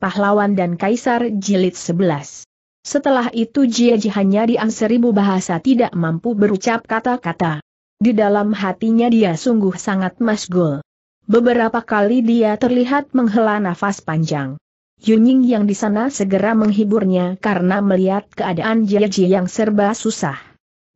Pahlawan dan Kaisar Jilid 11. Setelah itu Jiaji hanya diam seribu bahasa tidak mampu berucap kata-kata. Di dalam hatinya dia sungguh sangat masgul. Beberapa kali dia terlihat menghela nafas panjang. Yunying yang di sana segera menghiburnya karena melihat keadaan Jia Jiaji yang serba susah.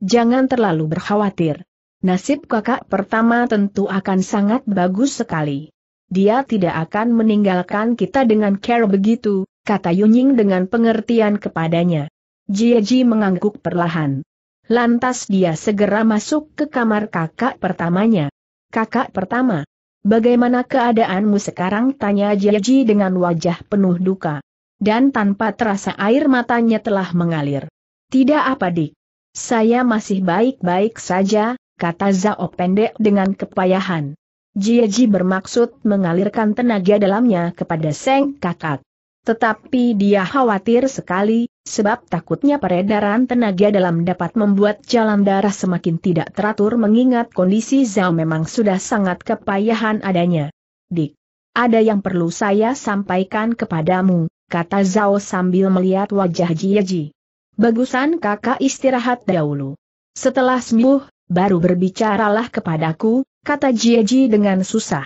Jangan terlalu berkhawatir. Nasib kakak pertama tentu akan sangat bagus sekali dia tidak akan meninggalkan kita dengan care begitu, kata Yunying dengan pengertian kepadanya. Jieji mengangguk perlahan. Lantas dia segera masuk ke kamar kakak pertamanya. Kakak pertama, bagaimana keadaanmu sekarang? Tanya Jieji dengan wajah penuh duka. Dan tanpa terasa air matanya telah mengalir. Tidak apa dik. Saya masih baik-baik saja, kata Zao pendek dengan kepayahan. Jieji bermaksud mengalirkan tenaga dalamnya kepada Seng Kakak. Tetapi dia khawatir sekali, sebab takutnya peredaran tenaga dalam dapat membuat jalan darah semakin tidak teratur mengingat kondisi Zhao memang sudah sangat kepayahan adanya. Dik, ada yang perlu saya sampaikan kepadamu, kata Zhao sambil melihat wajah Jieji. Bagusan kakak istirahat dahulu. Setelah sembuh, baru berbicaralah kepadaku, kata Jieji dengan susah.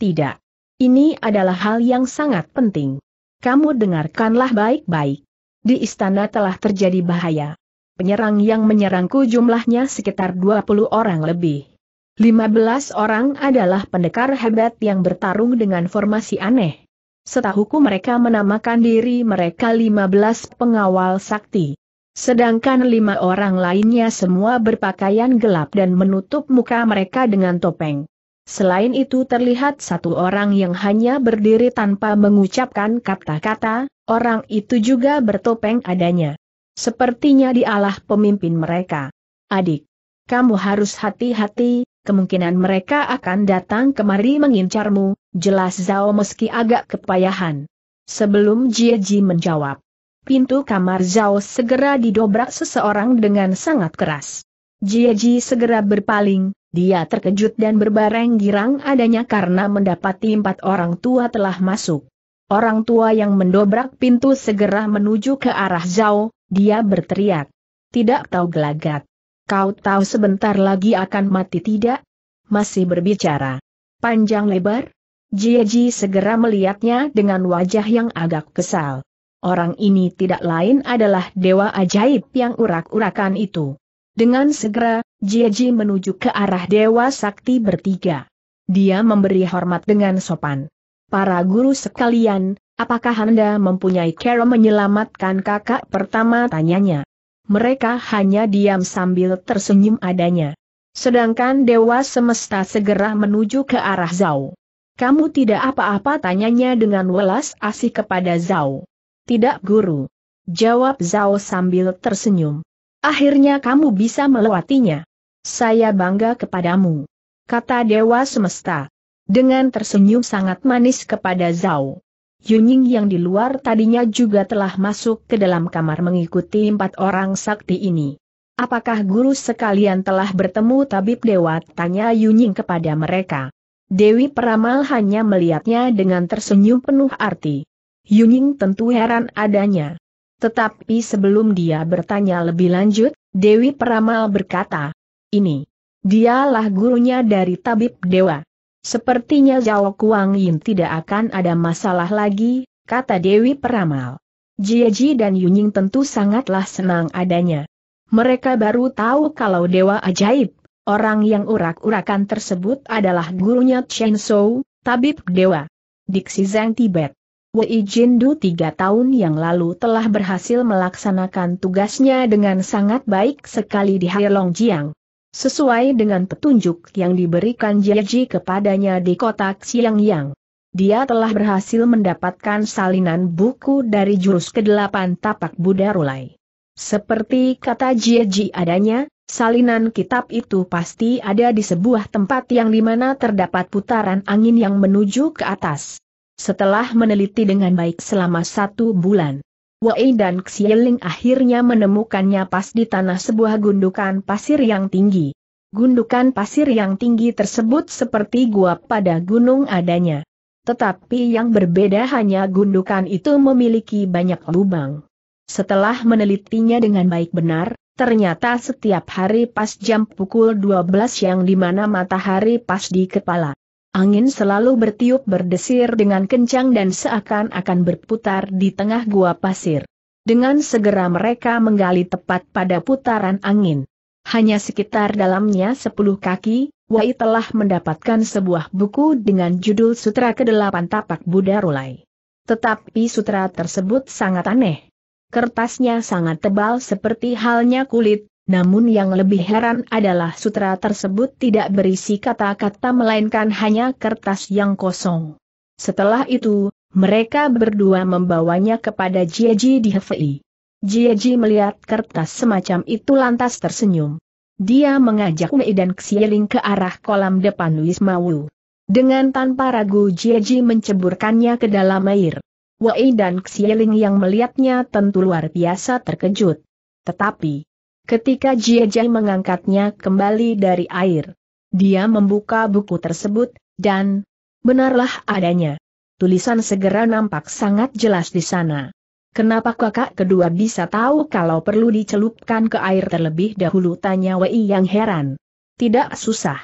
Tidak. Ini adalah hal yang sangat penting. Kamu dengarkanlah baik-baik. Di istana telah terjadi bahaya. Penyerang yang menyerangku jumlahnya sekitar 20 orang lebih. 15 orang adalah pendekar hebat yang bertarung dengan formasi aneh. Setahuku mereka menamakan diri mereka 15 pengawal sakti. Sedangkan lima orang lainnya semua berpakaian gelap dan menutup muka mereka dengan topeng. Selain itu terlihat satu orang yang hanya berdiri tanpa mengucapkan kata-kata, orang itu juga bertopeng adanya. Sepertinya dialah pemimpin mereka. Adik, kamu harus hati-hati, kemungkinan mereka akan datang kemari mengincarmu, jelas Zhao meski agak kepayahan. Sebelum Jie Ji menjawab, pintu kamar Zhao segera didobrak seseorang dengan sangat keras. Jieji segera berpaling, dia terkejut dan berbareng girang adanya karena mendapati empat orang tua telah masuk. Orang tua yang mendobrak pintu segera menuju ke arah Zhao, dia berteriak. Tidak tahu gelagat. Kau tahu sebentar lagi akan mati tidak? Masih berbicara. Panjang lebar? Jieji segera melihatnya dengan wajah yang agak kesal. Orang ini tidak lain adalah dewa ajaib yang urak-urakan itu. Dengan segera, Jieji menuju ke arah dewa sakti bertiga. Dia memberi hormat dengan sopan. Para guru sekalian, apakah Anda mempunyai cara menyelamatkan kakak pertama tanyanya? Mereka hanya diam sambil tersenyum adanya. Sedangkan dewa semesta segera menuju ke arah Zhao. Kamu tidak apa-apa tanyanya dengan welas asih kepada Zhao. Tidak guru. Jawab Zhao sambil tersenyum. Akhirnya kamu bisa melewatinya. Saya bangga kepadamu. Kata Dewa Semesta. Dengan tersenyum sangat manis kepada Zhao. Yunying yang di luar tadinya juga telah masuk ke dalam kamar mengikuti empat orang sakti ini. Apakah guru sekalian telah bertemu tabib dewa? Tanya Yunying kepada mereka. Dewi Peramal hanya melihatnya dengan tersenyum penuh arti. Yuning tentu heran adanya. Tetapi sebelum dia bertanya lebih lanjut, Dewi Peramal berkata, ini, dialah gurunya dari tabib dewa. Sepertinya Zhao Kuang Yin tidak akan ada masalah lagi, kata Dewi Peramal. Jieji dan Yuning tentu sangatlah senang adanya. Mereka baru tahu kalau dewa ajaib, orang yang urak-urakan tersebut adalah gurunya Chen Shou, tabib dewa. Diksi Zhang Tibet Wei Jindu tiga tahun yang lalu telah berhasil melaksanakan tugasnya dengan sangat baik sekali di Hailong Jiang. Sesuai dengan petunjuk yang diberikan Jaji kepadanya di Kota Siang Yang. Dia telah berhasil mendapatkan salinan buku dari jurus ke-8 tapak Buddha Rulai. Seperti kata Jaji adanya, Salinan kitab itu pasti ada di sebuah tempat yang dimana terdapat putaran angin yang menuju ke atas. Setelah meneliti dengan baik selama satu bulan, Wei dan Xieling akhirnya menemukannya pas di tanah sebuah gundukan pasir yang tinggi. Gundukan pasir yang tinggi tersebut seperti gua pada gunung adanya. Tetapi yang berbeda hanya gundukan itu memiliki banyak lubang. Setelah menelitinya dengan baik benar, ternyata setiap hari pas jam pukul 12 yang dimana matahari pas di kepala. Angin selalu bertiup berdesir dengan kencang dan seakan-akan berputar di tengah gua pasir. Dengan segera mereka menggali tepat pada putaran angin. Hanya sekitar dalamnya sepuluh kaki, Wai telah mendapatkan sebuah buku dengan judul Sutra Kedelapan Tapak Buddha Rulai. Tetapi sutra tersebut sangat aneh. Kertasnya sangat tebal seperti halnya kulit, namun yang lebih heran adalah sutra tersebut tidak berisi kata-kata melainkan hanya kertas yang kosong. Setelah itu, mereka berdua membawanya kepada Jieji di Hefei. Jieji melihat kertas semacam itu lantas tersenyum. Dia mengajak Wei dan Xieling ke arah kolam depan Wisma Wu. Dengan tanpa ragu Jieji menceburkannya ke dalam air. Wei dan Xieling yang melihatnya tentu luar biasa terkejut. Tetapi, Ketika Jie Jiejai mengangkatnya kembali dari air, dia membuka buku tersebut, dan benarlah adanya. Tulisan segera nampak sangat jelas di sana. Kenapa kakak kedua bisa tahu kalau perlu dicelupkan ke air terlebih dahulu tanya Wei yang heran. Tidak susah.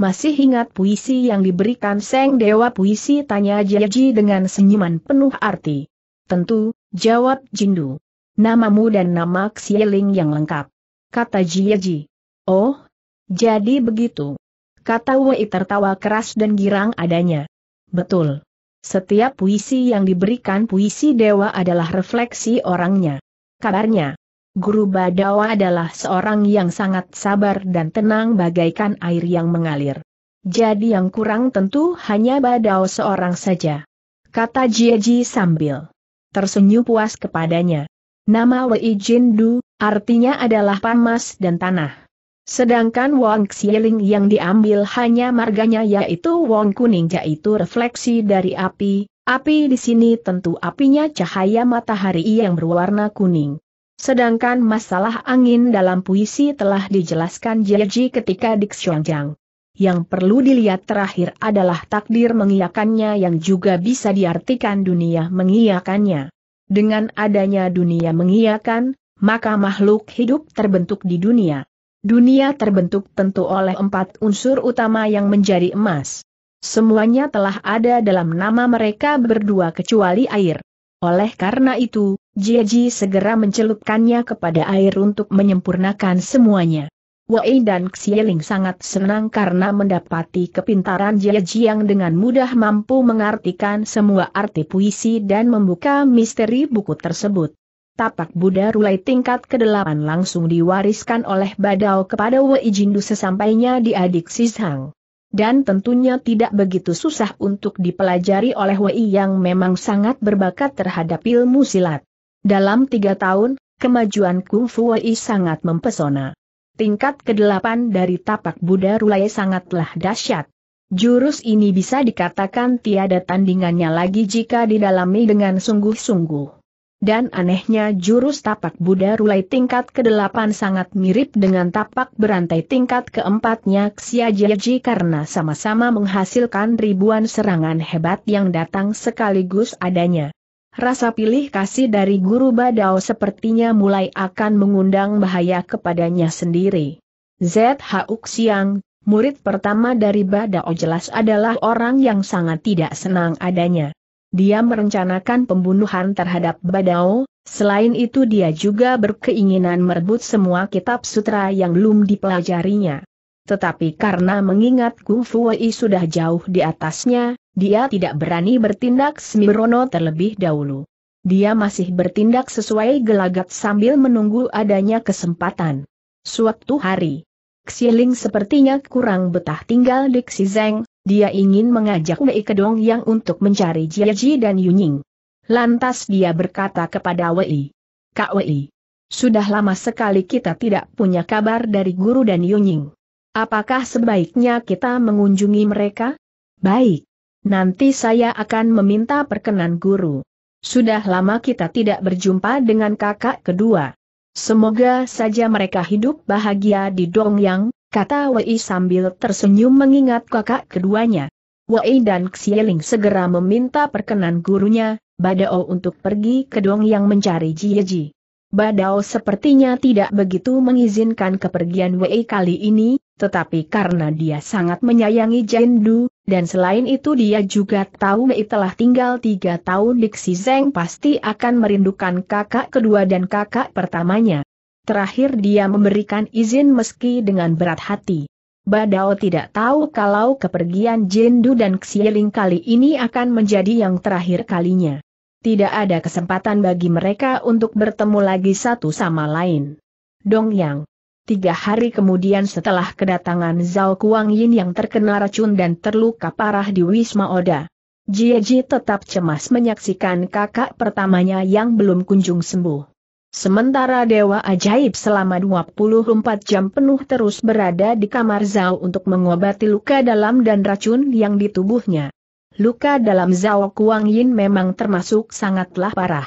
Masih ingat puisi yang diberikan Seng Dewa Puisi tanya Jiaji dengan senyuman penuh arti. Tentu, jawab Jindu namamu dan nama Xieling yang lengkap. Kata Jieji. Oh, jadi begitu. Kata Wei tertawa keras dan girang adanya. Betul. Setiap puisi yang diberikan puisi dewa adalah refleksi orangnya. Kabarnya, Guru Badawa adalah seorang yang sangat sabar dan tenang bagaikan air yang mengalir. Jadi yang kurang tentu hanya Badao seorang saja. Kata Jieji sambil tersenyum puas kepadanya. Nama Wei Jin Du, artinya adalah pamas dan tanah. Sedangkan Wang Xieling yang diambil hanya marganya yaitu Wang Kuning yaitu refleksi dari api, api di sini tentu apinya cahaya matahari yang berwarna kuning. Sedangkan masalah angin dalam puisi telah dijelaskan Jeji ketika di Xiongjiang. Yang perlu dilihat terakhir adalah takdir mengiakannya yang juga bisa diartikan dunia mengiakannya. Dengan adanya dunia mengiakan, maka makhluk hidup terbentuk di dunia. Dunia terbentuk tentu oleh empat unsur utama yang menjadi emas. Semuanya telah ada dalam nama mereka berdua kecuali air. Oleh karena itu, Jiji segera mencelupkannya kepada air untuk menyempurnakan semuanya. Wei dan Xieling sangat senang karena mendapati kepintaran Jie Jiang dengan mudah mampu mengartikan semua arti puisi dan membuka misteri buku tersebut. Tapak Buddha Rulai tingkat ke-8 langsung diwariskan oleh Badao kepada Wei Jindu sesampainya di adik Sizhang. Dan tentunya tidak begitu susah untuk dipelajari oleh Wei yang memang sangat berbakat terhadap ilmu silat. Dalam tiga tahun, kemajuan Kung Fu Wei sangat mempesona tingkat kedelapan dari tapak Buddha Rulai sangatlah dahsyat. Jurus ini bisa dikatakan tiada tandingannya lagi jika didalami dengan sungguh-sungguh. Dan anehnya jurus tapak Buddha Rulai tingkat kedelapan sangat mirip dengan tapak berantai tingkat keempatnya Xiajiaji karena sama-sama menghasilkan ribuan serangan hebat yang datang sekaligus adanya rasa pilih kasih dari guru Badao sepertinya mulai akan mengundang bahaya kepadanya sendiri. Zhauk Siang, murid pertama dari Badao jelas adalah orang yang sangat tidak senang adanya. Dia merencanakan pembunuhan terhadap Badao, selain itu dia juga berkeinginan merebut semua kitab sutra yang belum dipelajarinya. Tetapi karena mengingat Kung Fuwei sudah jauh di atasnya, dia tidak berani bertindak semirono terlebih dahulu. Dia masih bertindak sesuai gelagat sambil menunggu adanya kesempatan. Suatu hari, Xiling sepertinya kurang betah tinggal di Xizeng, dia ingin mengajak Wei Kedong yang untuk mencari Jiaji dan Yunying. Lantas dia berkata kepada Wei, Kak Wei, sudah lama sekali kita tidak punya kabar dari guru dan Yunying. Apakah sebaiknya kita mengunjungi mereka? Baik nanti saya akan meminta perkenan guru. Sudah lama kita tidak berjumpa dengan kakak kedua. Semoga saja mereka hidup bahagia di Dongyang, kata Wei sambil tersenyum mengingat kakak keduanya. Wei dan Xieling segera meminta perkenan gurunya, Badao untuk pergi ke Dongyang mencari Jieji. Badao sepertinya tidak begitu mengizinkan kepergian Wei kali ini, tetapi karena dia sangat menyayangi Du, dan selain itu dia juga tahu Mei telah tinggal tiga tahun Diksi Zeng pasti akan merindukan kakak kedua dan kakak pertamanya. Terakhir dia memberikan izin meski dengan berat hati. Badao tidak tahu kalau kepergian Du dan Xieling kali ini akan menjadi yang terakhir kalinya. Tidak ada kesempatan bagi mereka untuk bertemu lagi satu sama lain. Dong Yang Tiga hari kemudian setelah kedatangan Zhao Kuang Yin yang terkena racun dan terluka parah di Wisma Oda. Ji tetap cemas menyaksikan kakak pertamanya yang belum kunjung sembuh. Sementara Dewa Ajaib selama 24 jam penuh terus berada di kamar Zhao untuk mengobati luka dalam dan racun yang di tubuhnya. Luka dalam Zhao Kuang Yin memang termasuk sangatlah parah.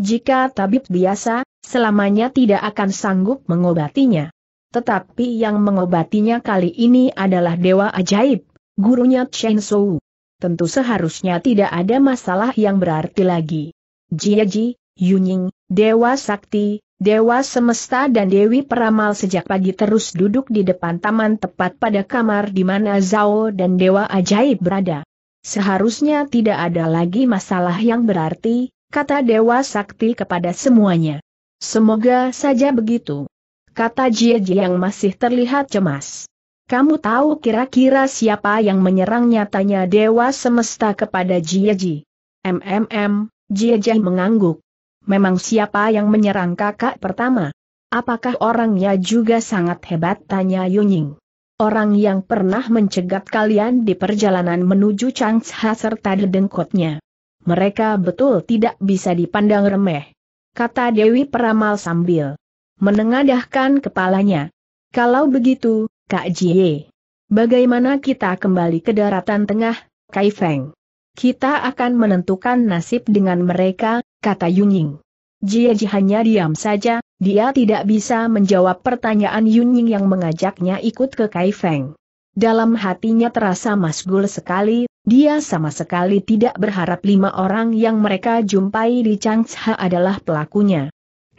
Jika tabib biasa, selamanya tidak akan sanggup mengobatinya. Tetapi yang mengobatinya kali ini adalah dewa ajaib, gurunya Chen Shou. Tentu seharusnya tidak ada masalah yang berarti lagi. Ji, Yunying, Dewa Sakti, Dewa Semesta dan Dewi Peramal sejak pagi terus duduk di depan taman tepat pada kamar di mana Zhao dan Dewa Ajaib berada. Seharusnya tidak ada lagi masalah yang berarti, kata Dewa Sakti kepada semuanya. Semoga saja begitu kata Jie Jie yang masih terlihat cemas. Kamu tahu kira-kira siapa yang menyerang nyatanya dewa semesta kepada Jie Jie? MMM, Jie Jie mengangguk. Memang siapa yang menyerang kakak pertama? Apakah orangnya juga sangat hebat? Tanya Yunying. Orang yang pernah mencegat kalian di perjalanan menuju Changsha serta dedengkotnya. Mereka betul tidak bisa dipandang remeh. Kata Dewi Peramal sambil menengadahkan kepalanya. Kalau begitu, Kak Jie, bagaimana kita kembali ke daratan tengah, Kai Feng? Kita akan menentukan nasib dengan mereka, kata Yunying. Jie Ji hanya diam saja, dia tidak bisa menjawab pertanyaan Yunying yang mengajaknya ikut ke Kai Feng. Dalam hatinya terasa masgul sekali, dia sama sekali tidak berharap lima orang yang mereka jumpai di Changsha adalah pelakunya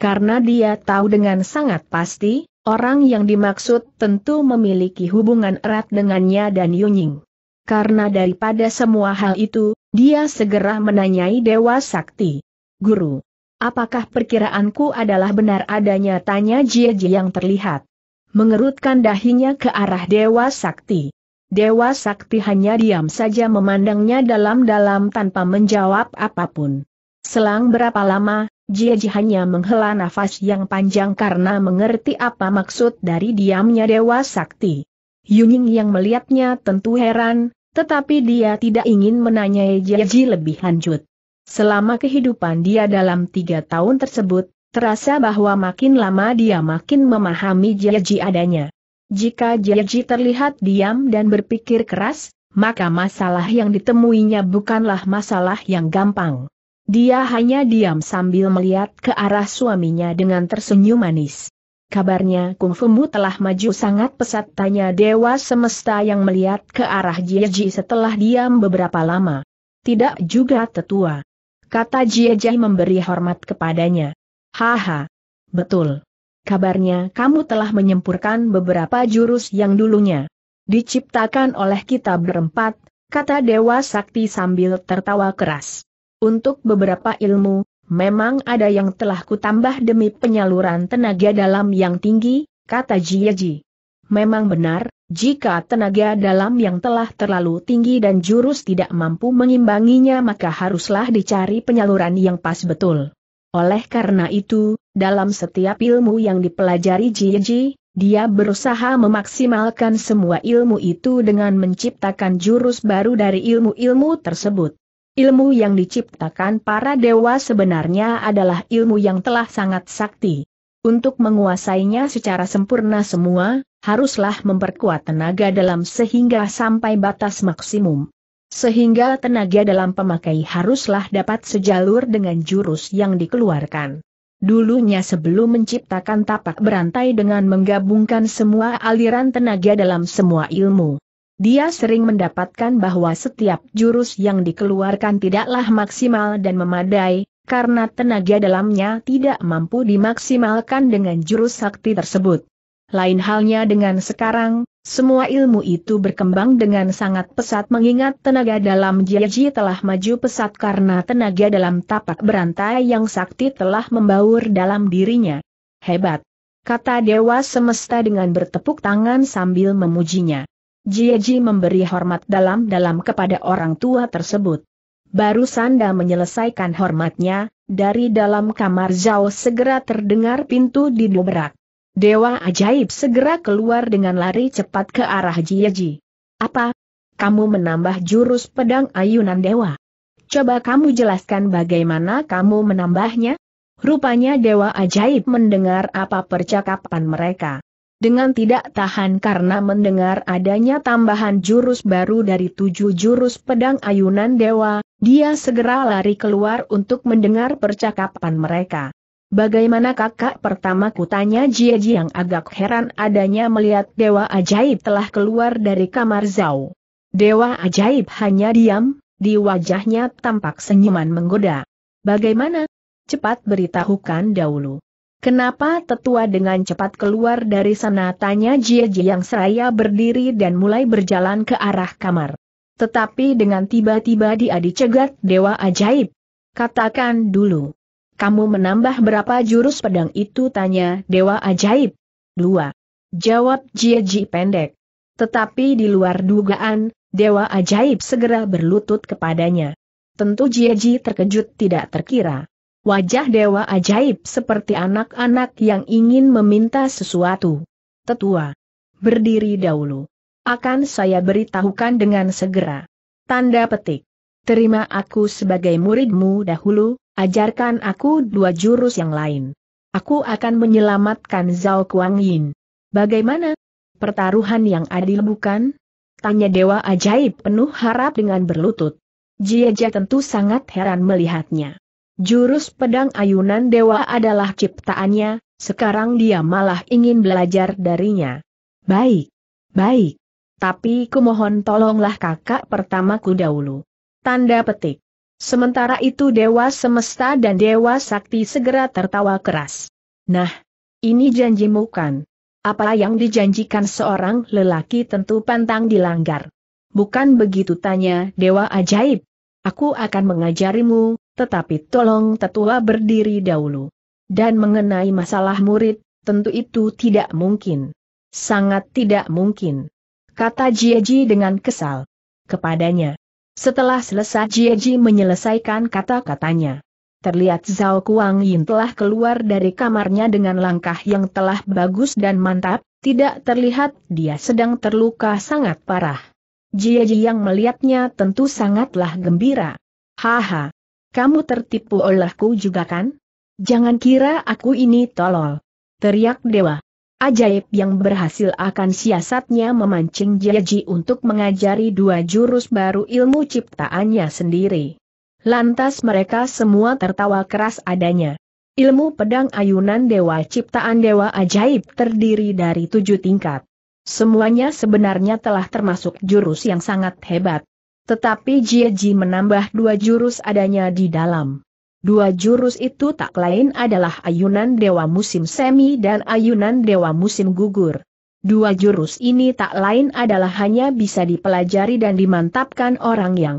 karena dia tahu dengan sangat pasti, orang yang dimaksud tentu memiliki hubungan erat dengannya dan Yunying. Karena daripada semua hal itu, dia segera menanyai Dewa Sakti. Guru, apakah perkiraanku adalah benar adanya tanya Jie Jie yang terlihat? Mengerutkan dahinya ke arah Dewa Sakti. Dewa Sakti hanya diam saja memandangnya dalam-dalam tanpa menjawab apapun. Selang berapa lama, Jieji hanya menghela nafas yang panjang karena mengerti apa maksud dari diamnya Dewa Sakti. Yuning yang melihatnya tentu heran, tetapi dia tidak ingin menanyai Jieji lebih lanjut. Selama kehidupan dia dalam tiga tahun tersebut, terasa bahwa makin lama dia makin memahami Jieji adanya. Jika Jieji terlihat diam dan berpikir keras, maka masalah yang ditemuinya bukanlah masalah yang gampang. Dia hanya diam sambil melihat ke arah suaminya dengan tersenyum manis. Kabarnya Kung Fumu telah maju sangat pesat tanya Dewa Semesta yang melihat ke arah Jieji setelah diam beberapa lama. Tidak juga tetua. Kata Jieji memberi hormat kepadanya. Haha. Betul. Kabarnya kamu telah menyempurkan beberapa jurus yang dulunya diciptakan oleh kita berempat, kata Dewa Sakti sambil tertawa keras. Untuk beberapa ilmu, memang ada yang telah kutambah demi penyaluran tenaga dalam yang tinggi, kata Jiaji. Memang benar, jika tenaga dalam yang telah terlalu tinggi dan jurus tidak mampu mengimbanginya maka haruslah dicari penyaluran yang pas betul. Oleh karena itu, dalam setiap ilmu yang dipelajari Jiaji, dia berusaha memaksimalkan semua ilmu itu dengan menciptakan jurus baru dari ilmu-ilmu tersebut ilmu yang diciptakan para dewa sebenarnya adalah ilmu yang telah sangat sakti. Untuk menguasainya secara sempurna semua, haruslah memperkuat tenaga dalam sehingga sampai batas maksimum. Sehingga tenaga dalam pemakai haruslah dapat sejalur dengan jurus yang dikeluarkan. Dulunya sebelum menciptakan tapak berantai dengan menggabungkan semua aliran tenaga dalam semua ilmu. Dia sering mendapatkan bahwa setiap jurus yang dikeluarkan tidaklah maksimal dan memadai, karena tenaga dalamnya tidak mampu dimaksimalkan dengan jurus sakti tersebut. Lain halnya dengan sekarang, semua ilmu itu berkembang dengan sangat pesat mengingat tenaga dalam Jiaji telah maju pesat karena tenaga dalam tapak berantai yang sakti telah membaur dalam dirinya. Hebat! Kata Dewa Semesta dengan bertepuk tangan sambil memujinya. Jieji memberi hormat dalam-dalam kepada orang tua tersebut. Baru Sanda menyelesaikan hormatnya, dari dalam kamar Zhao segera terdengar pintu didobrak. Dewa ajaib segera keluar dengan lari cepat ke arah Jieji. Apa? Kamu menambah jurus pedang ayunan dewa. Coba kamu jelaskan bagaimana kamu menambahnya? Rupanya dewa ajaib mendengar apa percakapan mereka. Dengan tidak tahan karena mendengar adanya tambahan jurus baru dari tujuh jurus pedang ayunan dewa, dia segera lari keluar untuk mendengar percakapan mereka. Bagaimana kakak pertama kutanya Jie Ji yang agak heran adanya melihat dewa ajaib telah keluar dari kamar Zhao. Dewa ajaib hanya diam, di wajahnya tampak senyuman menggoda. Bagaimana? Cepat beritahukan dahulu. Kenapa tetua dengan cepat keluar dari sana tanya Jie Jie yang seraya berdiri dan mulai berjalan ke arah kamar. Tetapi dengan tiba-tiba dia dicegat dewa ajaib. Katakan dulu. Kamu menambah berapa jurus pedang itu tanya dewa ajaib. Dua. Jawab Jie Jie pendek. Tetapi di luar dugaan, dewa ajaib segera berlutut kepadanya. Tentu Jie Jie terkejut tidak terkira. Wajah dewa ajaib seperti anak-anak yang ingin meminta sesuatu. Tetua. Berdiri dahulu. Akan saya beritahukan dengan segera. Tanda petik. Terima aku sebagai muridmu dahulu, ajarkan aku dua jurus yang lain. Aku akan menyelamatkan Zhao Kuang Yin. Bagaimana? Pertaruhan yang adil bukan? Tanya dewa ajaib penuh harap dengan berlutut. Jiajia tentu sangat heran melihatnya. Jurus pedang ayunan dewa adalah ciptaannya, sekarang dia malah ingin belajar darinya. Baik, baik. Tapi kumohon tolonglah kakak pertamaku dahulu. Tanda petik. Sementara itu dewa semesta dan dewa sakti segera tertawa keras. Nah, ini janjimu kan? Apa yang dijanjikan seorang lelaki tentu pantang dilanggar. Bukan begitu tanya dewa ajaib. Aku akan mengajarimu, tetapi tolong tetua berdiri dahulu. Dan mengenai masalah murid, tentu itu tidak mungkin. Sangat tidak mungkin. Kata Jieji dengan kesal. Kepadanya. Setelah selesai Jieji menyelesaikan kata-katanya. Terlihat Zhao Kuang Yin telah keluar dari kamarnya dengan langkah yang telah bagus dan mantap, tidak terlihat dia sedang terluka sangat parah. Jieji yang melihatnya tentu sangatlah gembira. Haha, kamu tertipu olehku juga kan? Jangan kira aku ini tolol. Teriak dewa. Ajaib yang berhasil akan siasatnya memancing Jaji untuk mengajari dua jurus baru ilmu ciptaannya sendiri. Lantas mereka semua tertawa keras adanya. Ilmu pedang ayunan dewa ciptaan dewa ajaib terdiri dari tujuh tingkat. Semuanya sebenarnya telah termasuk jurus yang sangat hebat. Tetapi Ji menambah dua jurus adanya di dalam. Dua jurus itu tak lain adalah ayunan Dewa Musim Semi dan ayunan Dewa Musim Gugur. Dua jurus ini tak lain adalah hanya bisa dipelajari dan dimantapkan orang yang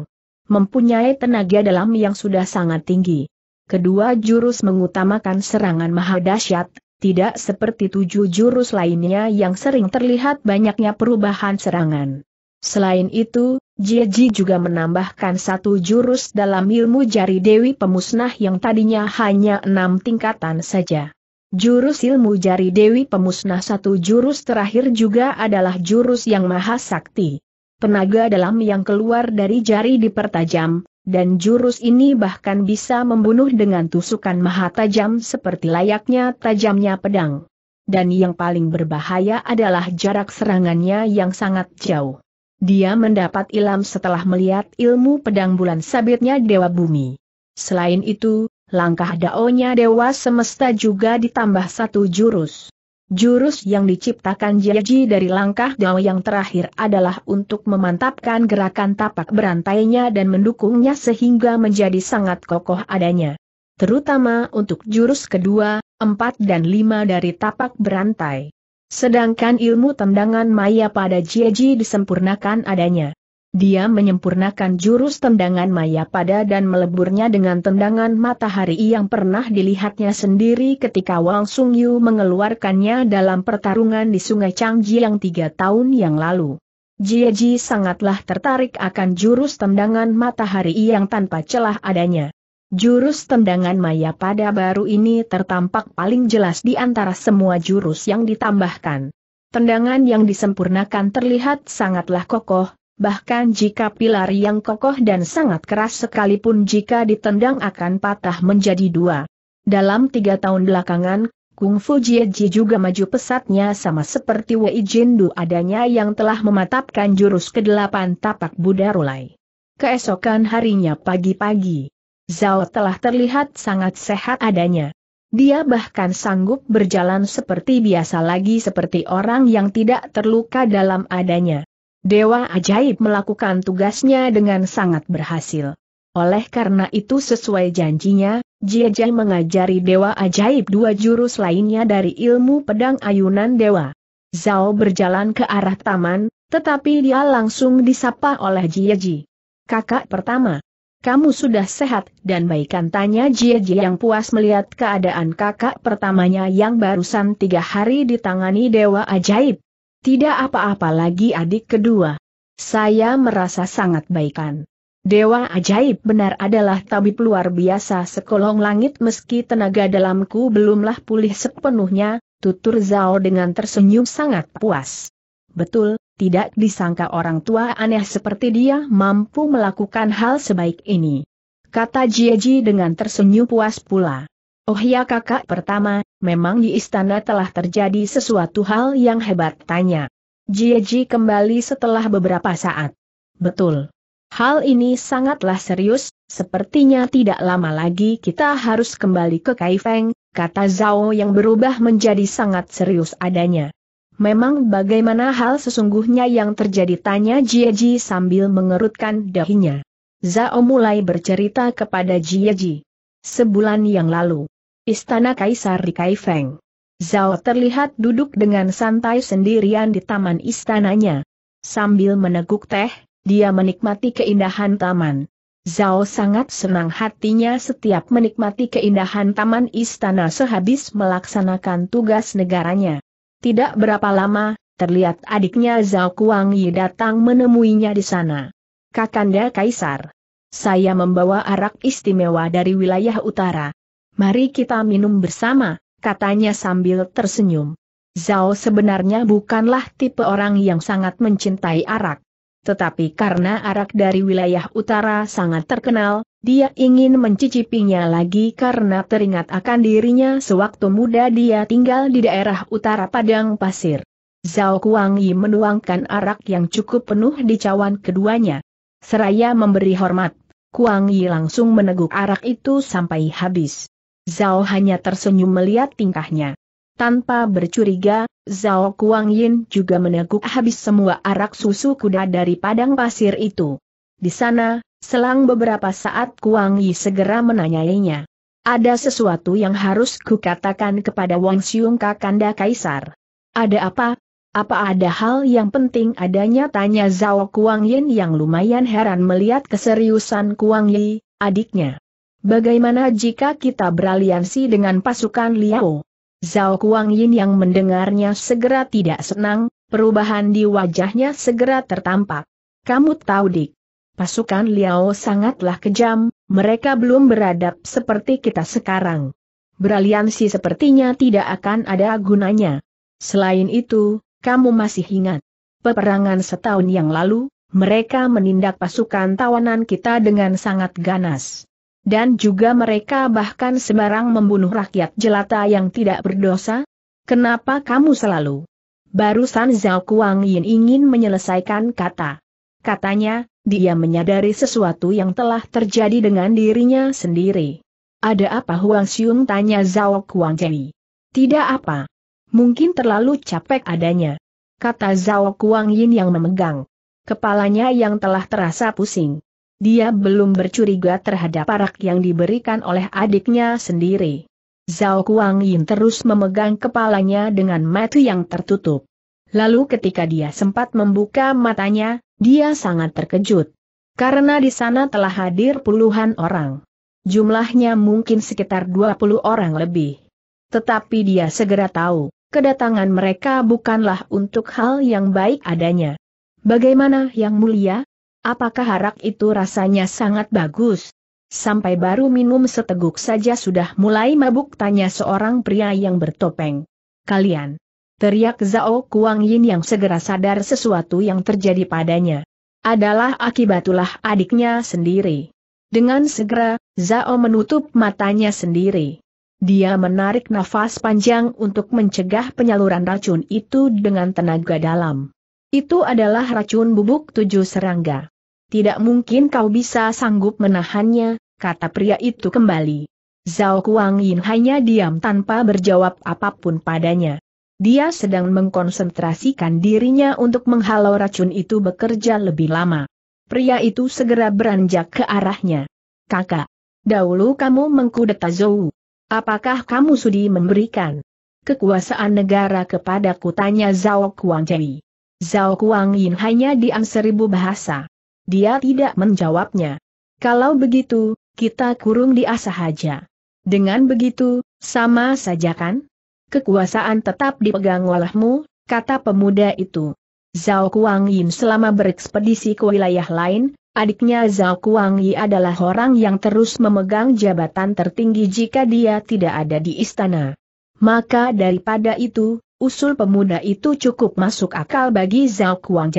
mempunyai tenaga dalam yang sudah sangat tinggi. Kedua jurus mengutamakan serangan maha dahsyat, tidak seperti tujuh jurus lainnya yang sering terlihat banyaknya perubahan serangan. Selain itu, Jieji juga menambahkan satu jurus dalam ilmu jari Dewi Pemusnah yang tadinya hanya enam tingkatan saja. Jurus ilmu jari Dewi Pemusnah satu jurus terakhir juga adalah jurus yang maha sakti. Tenaga dalam yang keluar dari jari dipertajam, dan jurus ini bahkan bisa membunuh dengan tusukan maha tajam seperti layaknya tajamnya pedang. Dan yang paling berbahaya adalah jarak serangannya yang sangat jauh. Dia mendapat ilam setelah melihat ilmu pedang bulan sabitnya Dewa Bumi. Selain itu, langkah daonya Dewa Semesta juga ditambah satu jurus. Jurus yang diciptakan Jiaji dari langkah Dao yang terakhir adalah untuk memantapkan gerakan tapak berantainya dan mendukungnya sehingga menjadi sangat kokoh adanya. Terutama untuk jurus kedua, empat dan lima dari tapak berantai. Sedangkan ilmu tendangan maya pada Jieji disempurnakan adanya. Dia menyempurnakan jurus tendangan maya pada dan meleburnya dengan tendangan matahari yang pernah dilihatnya sendiri ketika Wang Sung Yu mengeluarkannya dalam pertarungan di Sungai Changji yang tiga tahun yang lalu. Jieji sangatlah tertarik akan jurus tendangan matahari yang tanpa celah adanya. Jurus tendangan maya pada baru ini tertampak paling jelas di antara semua jurus yang ditambahkan. Tendangan yang disempurnakan terlihat sangatlah kokoh, bahkan jika pilar yang kokoh dan sangat keras sekalipun jika ditendang akan patah menjadi dua. Dalam tiga tahun belakangan, Kung Fu Ji juga maju pesatnya sama seperti Wei Jindu adanya yang telah mematapkan jurus ke-8 tapak Buddha Rulai. Keesokan harinya pagi-pagi, Zhao telah terlihat sangat sehat adanya. Dia bahkan sanggup berjalan seperti biasa lagi seperti orang yang tidak terluka dalam adanya. Dewa ajaib melakukan tugasnya dengan sangat berhasil. Oleh karena itu sesuai janjinya, Jiejai mengajari Dewa ajaib dua jurus lainnya dari ilmu pedang ayunan Dewa. Zhao berjalan ke arah taman, tetapi dia langsung disapa oleh Jieji. Kakak pertama, kamu sudah sehat dan baikkan tanya Jie Jie yang puas melihat keadaan kakak pertamanya yang barusan tiga hari ditangani dewa ajaib. Tidak apa-apa lagi adik kedua. Saya merasa sangat baikan. Dewa ajaib benar adalah tabib luar biasa sekolong langit meski tenaga dalamku belumlah pulih sepenuhnya, tutur Zhao dengan tersenyum sangat puas. Betul, tidak disangka orang tua aneh seperti dia mampu melakukan hal sebaik ini. Kata Jieji dengan tersenyum puas pula. Oh ya kakak pertama, memang di istana telah terjadi sesuatu hal yang hebat tanya. Jieji kembali setelah beberapa saat. Betul. Hal ini sangatlah serius, sepertinya tidak lama lagi kita harus kembali ke Kaifeng, kata Zhao yang berubah menjadi sangat serius adanya. Memang bagaimana hal sesungguhnya yang terjadi tanya Ji sambil mengerutkan dahinya. Zhao mulai bercerita kepada Ji. Sebulan yang lalu, Istana Kaisar di Kaifeng. Zhao terlihat duduk dengan santai sendirian di taman istananya. Sambil meneguk teh, dia menikmati keindahan taman. Zhao sangat senang hatinya setiap menikmati keindahan taman istana sehabis melaksanakan tugas negaranya. Tidak berapa lama, terlihat adiknya Zhao Kuang Yi datang menemuinya di sana. Kakanda Kaisar. Saya membawa arak istimewa dari wilayah utara. Mari kita minum bersama, katanya sambil tersenyum. Zhao sebenarnya bukanlah tipe orang yang sangat mencintai arak tetapi karena arak dari wilayah utara sangat terkenal, dia ingin mencicipinya lagi karena teringat akan dirinya sewaktu muda dia tinggal di daerah utara Padang Pasir. Zhao Kuang Yi menuangkan arak yang cukup penuh di cawan keduanya. Seraya memberi hormat, Kuang Yi langsung meneguk arak itu sampai habis. Zhao hanya tersenyum melihat tingkahnya. Tanpa bercuriga, Zhao Kuang Yin juga meneguk habis semua arak susu kuda dari padang pasir itu. Di sana, selang beberapa saat Kuang Yi segera menanyainya. Ada sesuatu yang harus kukatakan kepada Wang Xiong Kakanda Kaisar. Ada apa? Apa ada hal yang penting adanya? Tanya Zhao Kuang Yin yang lumayan heran melihat keseriusan Kuang Yi, adiknya. Bagaimana jika kita beraliansi dengan pasukan Liao? Zhao Kuang Yin yang mendengarnya segera tidak senang, perubahan di wajahnya segera tertampak. Kamu tahu dik, pasukan Liao sangatlah kejam, mereka belum beradab seperti kita sekarang. Beraliansi sepertinya tidak akan ada gunanya. Selain itu, kamu masih ingat. Peperangan setahun yang lalu, mereka menindak pasukan tawanan kita dengan sangat ganas. Dan juga mereka bahkan sembarang membunuh rakyat jelata yang tidak berdosa? Kenapa kamu selalu? Barusan Zhao Kuang Yin ingin menyelesaikan kata. Katanya, dia menyadari sesuatu yang telah terjadi dengan dirinya sendiri. Ada apa Huang Xiong tanya Zhao Kuang Yin? Tidak apa. Mungkin terlalu capek adanya. Kata Zhao Kuang Yin yang memegang. Kepalanya yang telah terasa pusing. Dia belum bercuriga terhadap arak yang diberikan oleh adiknya sendiri. Zhao Kuang Yin terus memegang kepalanya dengan mata yang tertutup. Lalu ketika dia sempat membuka matanya, dia sangat terkejut. Karena di sana telah hadir puluhan orang. Jumlahnya mungkin sekitar 20 orang lebih. Tetapi dia segera tahu, kedatangan mereka bukanlah untuk hal yang baik adanya. Bagaimana yang mulia? Apakah harak itu rasanya sangat bagus? Sampai baru minum seteguk saja sudah mulai mabuk tanya seorang pria yang bertopeng. Kalian. Teriak Zhao Kuang Yin yang segera sadar sesuatu yang terjadi padanya. Adalah akibatulah adiknya sendiri. Dengan segera, Zhao menutup matanya sendiri. Dia menarik nafas panjang untuk mencegah penyaluran racun itu dengan tenaga dalam. Itu adalah racun bubuk tujuh serangga. Tidak mungkin kau bisa sanggup menahannya, kata pria itu kembali. Zhao Kuang Yin hanya diam tanpa berjawab apapun padanya. Dia sedang mengkonsentrasikan dirinya untuk menghalau racun itu bekerja lebih lama. Pria itu segera beranjak ke arahnya. Kakak, dahulu kamu mengkudeta Zhou. Apakah kamu sudi memberikan kekuasaan negara kepada tanya Zhao Kuang Jei. Zhao Kuang Yin hanya diam seribu bahasa. Dia tidak menjawabnya. Kalau begitu, kita kurung di aja. Dengan begitu, sama saja kan? Kekuasaan tetap dipegang olehmu, kata pemuda itu. Zhao Kuang selama berekspedisi ke wilayah lain, adiknya Zhao Kuang adalah orang yang terus memegang jabatan tertinggi jika dia tidak ada di istana. Maka daripada itu, usul pemuda itu cukup masuk akal bagi Zhao Kuang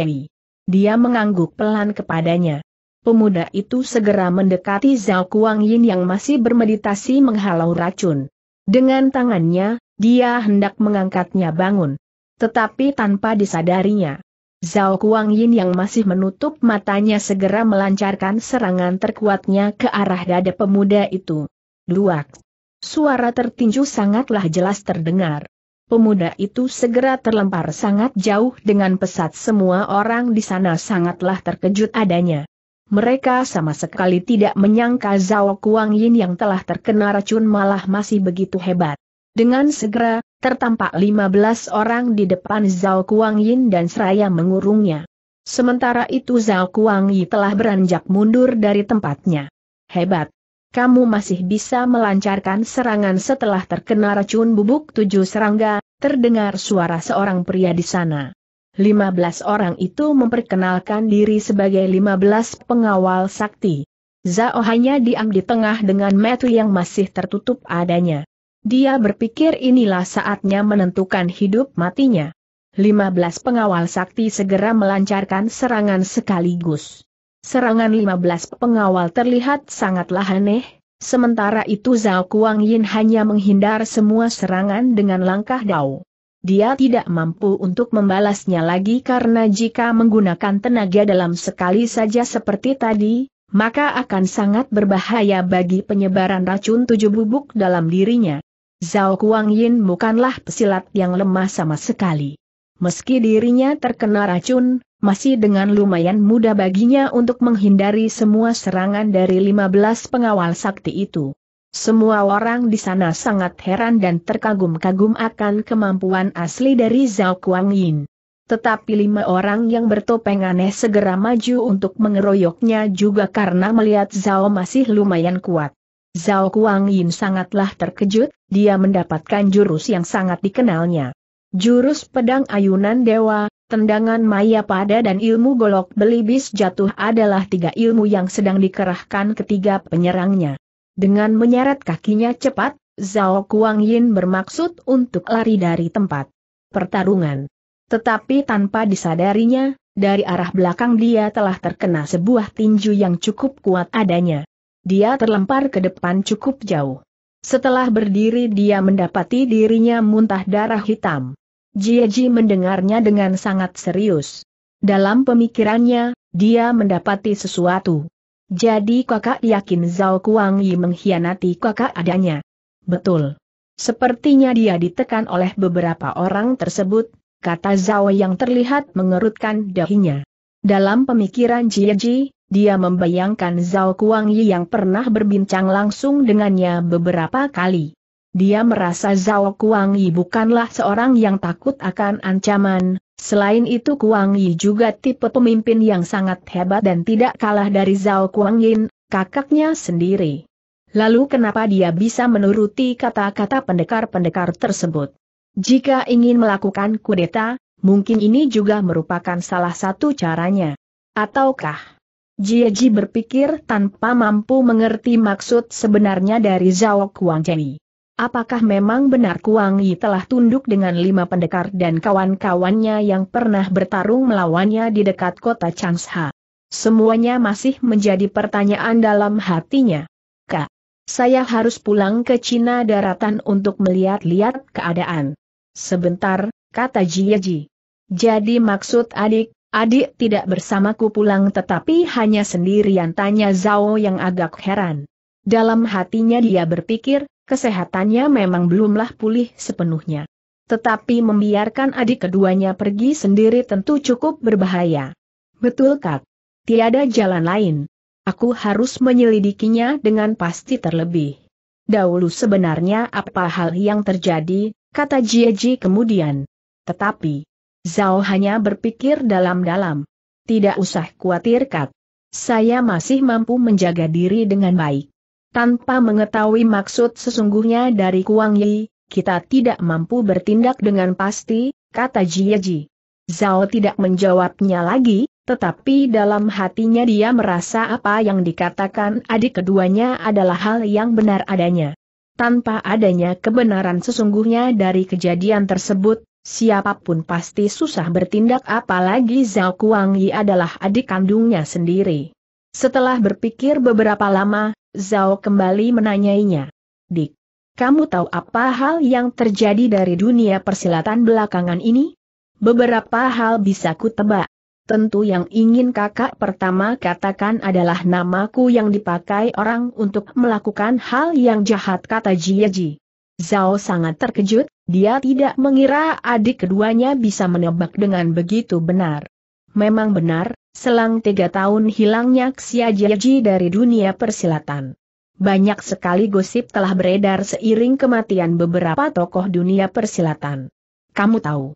dia mengangguk pelan kepadanya. Pemuda itu segera mendekati Zhao Kuang Yin yang masih bermeditasi menghalau racun. Dengan tangannya, dia hendak mengangkatnya bangun. Tetapi tanpa disadarinya, Zhao Kuang Yin yang masih menutup matanya segera melancarkan serangan terkuatnya ke arah dada pemuda itu. Luak. Suara tertinju sangatlah jelas terdengar. Pemuda itu segera terlempar sangat jauh dengan pesat semua orang di sana sangatlah terkejut adanya. Mereka sama sekali tidak menyangka Zhao Kuang Yin yang telah terkena racun malah masih begitu hebat. Dengan segera, tertampak 15 orang di depan Zhao Kuang Yin dan seraya mengurungnya. Sementara itu Zhao Kuang Yi telah beranjak mundur dari tempatnya. Hebat, kamu masih bisa melancarkan serangan setelah terkena racun bubuk tujuh serangga, terdengar suara seorang pria di sana. 15 orang itu memperkenalkan diri sebagai 15 pengawal sakti. Zao hanya diam di tengah dengan metu yang masih tertutup adanya. Dia berpikir inilah saatnya menentukan hidup matinya. 15 pengawal sakti segera melancarkan serangan sekaligus. Serangan 15 pengawal terlihat sangatlah aneh, sementara itu Zhao Kuang Yin hanya menghindar semua serangan dengan langkah dao. Dia tidak mampu untuk membalasnya lagi karena jika menggunakan tenaga dalam sekali saja seperti tadi, maka akan sangat berbahaya bagi penyebaran racun tujuh bubuk dalam dirinya. Zhao Kuang Yin bukanlah pesilat yang lemah sama sekali. Meski dirinya terkena racun, masih dengan lumayan mudah baginya untuk menghindari semua serangan dari 15 pengawal sakti itu. Semua orang di sana sangat heran dan terkagum-kagum akan kemampuan asli dari Zhao Kuang Yin. Tetapi lima orang yang bertopeng aneh segera maju untuk mengeroyoknya juga karena melihat Zhao masih lumayan kuat. Zhao Kuang Yin sangatlah terkejut, dia mendapatkan jurus yang sangat dikenalnya. Jurus pedang ayunan dewa, Tendangan maya pada dan ilmu golok belibis jatuh adalah tiga ilmu yang sedang dikerahkan ketiga penyerangnya. Dengan menyeret kakinya cepat, Zhao Kuang Yin bermaksud untuk lari dari tempat pertarungan. Tetapi tanpa disadarinya, dari arah belakang dia telah terkena sebuah tinju yang cukup kuat adanya. Dia terlempar ke depan cukup jauh. Setelah berdiri dia mendapati dirinya muntah darah hitam. Jieji mendengarnya dengan sangat serius. Dalam pemikirannya, dia mendapati sesuatu. Jadi kakak yakin Zhao Kuang Yi mengkhianati kakak adanya. Betul. Sepertinya dia ditekan oleh beberapa orang tersebut, kata Zhao yang terlihat mengerutkan dahinya. Dalam pemikiran Jieji, dia membayangkan Zhao Kuang Yi yang pernah berbincang langsung dengannya beberapa kali. Dia merasa Zhao Kuang Yi bukanlah seorang yang takut akan ancaman, selain itu Kuang Yi juga tipe pemimpin yang sangat hebat dan tidak kalah dari Zhao Kuang Yin, kakaknya sendiri. Lalu kenapa dia bisa menuruti kata-kata pendekar-pendekar tersebut? Jika ingin melakukan kudeta, mungkin ini juga merupakan salah satu caranya. Ataukah Jie Ji berpikir tanpa mampu mengerti maksud sebenarnya dari Zhao Kuang Yi. Apakah memang benar Kuang Yi telah tunduk dengan lima pendekar dan kawan-kawannya yang pernah bertarung melawannya di dekat kota Changsha? Semuanya masih menjadi pertanyaan dalam hatinya. Kak, saya harus pulang ke Cina daratan untuk melihat-lihat keadaan. Sebentar, kata Jieji. Jadi maksud adik, adik tidak bersamaku pulang tetapi hanya sendirian tanya Zhao yang agak heran. Dalam hatinya dia berpikir, kesehatannya memang belumlah pulih sepenuhnya. Tetapi membiarkan adik keduanya pergi sendiri tentu cukup berbahaya. Betul kak. Tiada jalan lain. Aku harus menyelidikinya dengan pasti terlebih. Dahulu sebenarnya apa hal yang terjadi, kata Jieji kemudian. Tetapi, Zhao hanya berpikir dalam-dalam. Tidak usah khawatir Kak. Saya masih mampu menjaga diri dengan baik. Tanpa mengetahui maksud sesungguhnya dari Kuang Yi, kita tidak mampu bertindak dengan pasti, kata Jie Ji. Zhao tidak menjawabnya lagi, tetapi dalam hatinya dia merasa apa yang dikatakan adik keduanya adalah hal yang benar adanya. Tanpa adanya kebenaran sesungguhnya dari kejadian tersebut, siapapun pasti susah bertindak apalagi Zhao Kuang Yi adalah adik kandungnya sendiri. Setelah berpikir beberapa lama, Zhao kembali menanyainya. Dik, kamu tahu apa hal yang terjadi dari dunia persilatan belakangan ini? Beberapa hal bisa ku tebak. Tentu yang ingin kakak pertama katakan adalah namaku yang dipakai orang untuk melakukan hal yang jahat kata Jiaji. Zhao sangat terkejut, dia tidak mengira adik keduanya bisa menebak dengan begitu benar. Memang benar, Selang tiga tahun hilangnya Xia Jiaji dari dunia persilatan. Banyak sekali gosip telah beredar seiring kematian beberapa tokoh dunia persilatan. Kamu tahu?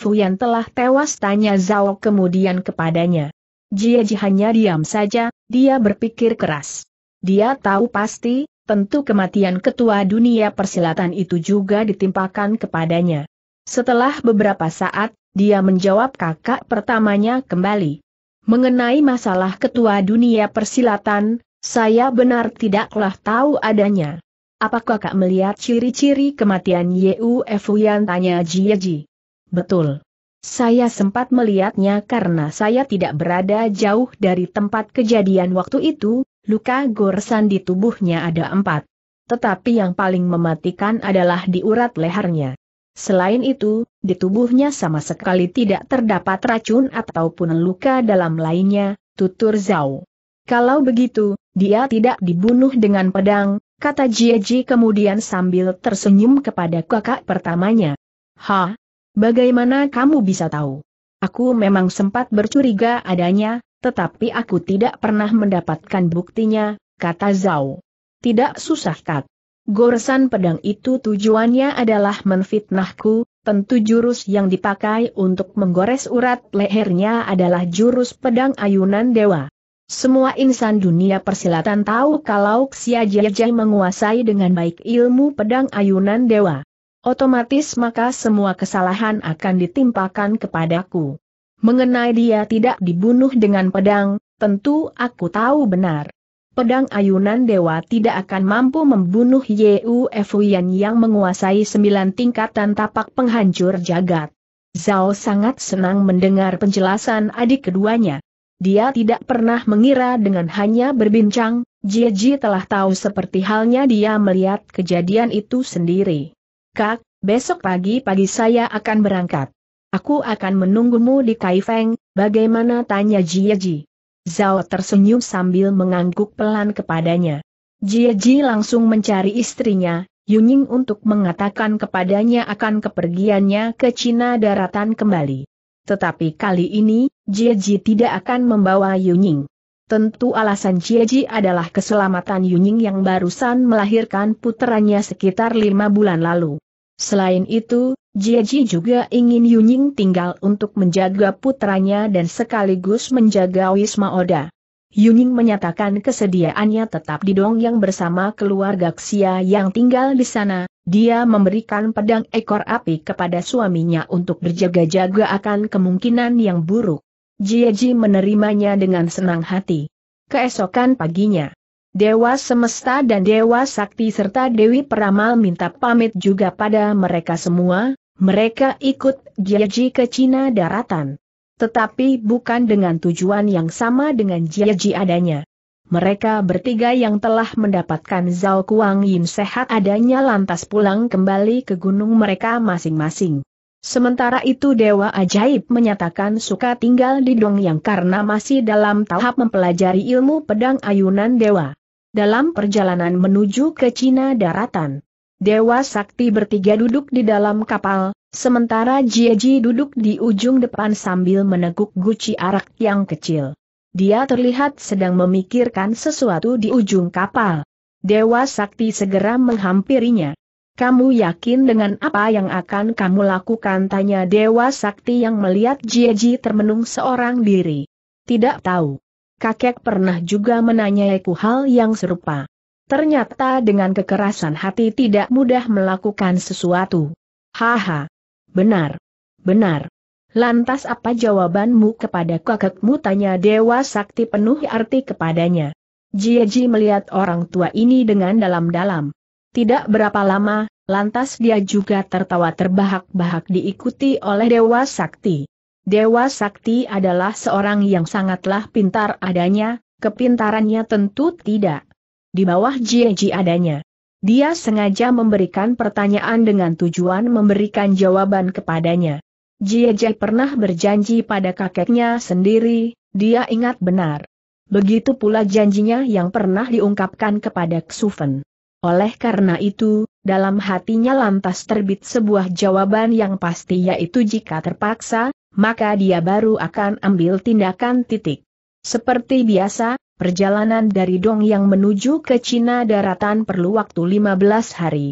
Fu yang telah tewas tanya Zhao kemudian kepadanya. Jiaji hanya diam saja, dia berpikir keras. Dia tahu pasti, tentu kematian ketua dunia persilatan itu juga ditimpakan kepadanya. Setelah beberapa saat, dia menjawab kakak pertamanya kembali. Mengenai masalah ketua dunia persilatan, saya benar tidaklah tahu adanya. Apakah kakak melihat ciri-ciri kematian Yeu Yan tanya Jieji? Betul. Saya sempat melihatnya karena saya tidak berada jauh dari tempat kejadian waktu itu, luka gorsan di tubuhnya ada empat. Tetapi yang paling mematikan adalah di urat lehernya. Selain itu, di tubuhnya sama sekali tidak terdapat racun ataupun luka dalam lainnya, tutur Zhao. Kalau begitu, dia tidak dibunuh dengan pedang, kata Jieji kemudian sambil tersenyum kepada kakak pertamanya. Ha? Bagaimana kamu bisa tahu? Aku memang sempat bercuriga adanya, tetapi aku tidak pernah mendapatkan buktinya, kata Zhao. Tidak susah Kak. Goresan pedang itu tujuannya adalah menfitnahku, tentu jurus yang dipakai untuk menggores urat lehernya adalah jurus pedang ayunan dewa. Semua insan dunia persilatan tahu kalau Xia Jiajai menguasai dengan baik ilmu pedang ayunan dewa. Otomatis maka semua kesalahan akan ditimpakan kepadaku. Mengenai dia tidak dibunuh dengan pedang, tentu aku tahu benar pedang ayunan dewa tidak akan mampu membunuh Yu Fuyan yang menguasai sembilan tingkatan tapak penghancur jagat. Zhao sangat senang mendengar penjelasan adik keduanya. Dia tidak pernah mengira dengan hanya berbincang, Jieji telah tahu seperti halnya dia melihat kejadian itu sendiri. Kak, besok pagi-pagi saya akan berangkat. Aku akan menunggumu di Kaifeng, bagaimana tanya Jieji. Zhao tersenyum sambil mengangguk pelan kepadanya. Jie Ji langsung mencari istrinya, Yuning untuk mengatakan kepadanya akan kepergiannya ke Cina daratan kembali. Tetapi kali ini, Jie Ji tidak akan membawa Yuning. Tentu alasan Jie Ji adalah keselamatan Yuning yang barusan melahirkan putranya sekitar lima bulan lalu. Selain itu, Jieji juga ingin Yunying tinggal untuk menjaga putranya dan sekaligus menjaga Wisma Oda. Yunying menyatakan kesediaannya tetap di Dongyang bersama keluarga Xia yang tinggal di sana, dia memberikan pedang ekor api kepada suaminya untuk berjaga-jaga akan kemungkinan yang buruk. Jieji menerimanya dengan senang hati. Keesokan paginya, Dewa Semesta dan Dewa Sakti serta Dewi Peramal minta pamit juga pada mereka semua, mereka ikut Jiaji ke Cina daratan. Tetapi bukan dengan tujuan yang sama dengan Jiaji adanya. Mereka bertiga yang telah mendapatkan Zhao Kuang Yin sehat adanya lantas pulang kembali ke gunung mereka masing-masing. Sementara itu Dewa Ajaib menyatakan suka tinggal di Dongyang karena masih dalam tahap mempelajari ilmu pedang ayunan Dewa dalam perjalanan menuju ke Cina daratan. Dewa Sakti bertiga duduk di dalam kapal, sementara Jieji duduk di ujung depan sambil meneguk guci arak yang kecil. Dia terlihat sedang memikirkan sesuatu di ujung kapal. Dewa Sakti segera menghampirinya. Kamu yakin dengan apa yang akan kamu lakukan? Tanya Dewa Sakti yang melihat Jieji termenung seorang diri. Tidak tahu kakek pernah juga menanyaiku hal yang serupa. Ternyata dengan kekerasan hati tidak mudah melakukan sesuatu. Haha. Benar. Benar. Lantas apa jawabanmu kepada kakekmu tanya Dewa Sakti penuh arti kepadanya. Jieji melihat orang tua ini dengan dalam-dalam. Tidak berapa lama, lantas dia juga tertawa terbahak-bahak diikuti oleh Dewa Sakti. Dewa Sakti adalah seorang yang sangatlah pintar adanya, kepintarannya tentu tidak di bawah Jieji adanya. Dia sengaja memberikan pertanyaan dengan tujuan memberikan jawaban kepadanya. Jieji pernah berjanji pada kakeknya sendiri, dia ingat benar. Begitu pula janjinya yang pernah diungkapkan kepada Xufen. Oleh karena itu, dalam hatinya lantas terbit sebuah jawaban yang pasti yaitu jika terpaksa, maka dia baru akan ambil tindakan titik. Seperti biasa, perjalanan dari Dong yang menuju ke Cina daratan perlu waktu 15 hari.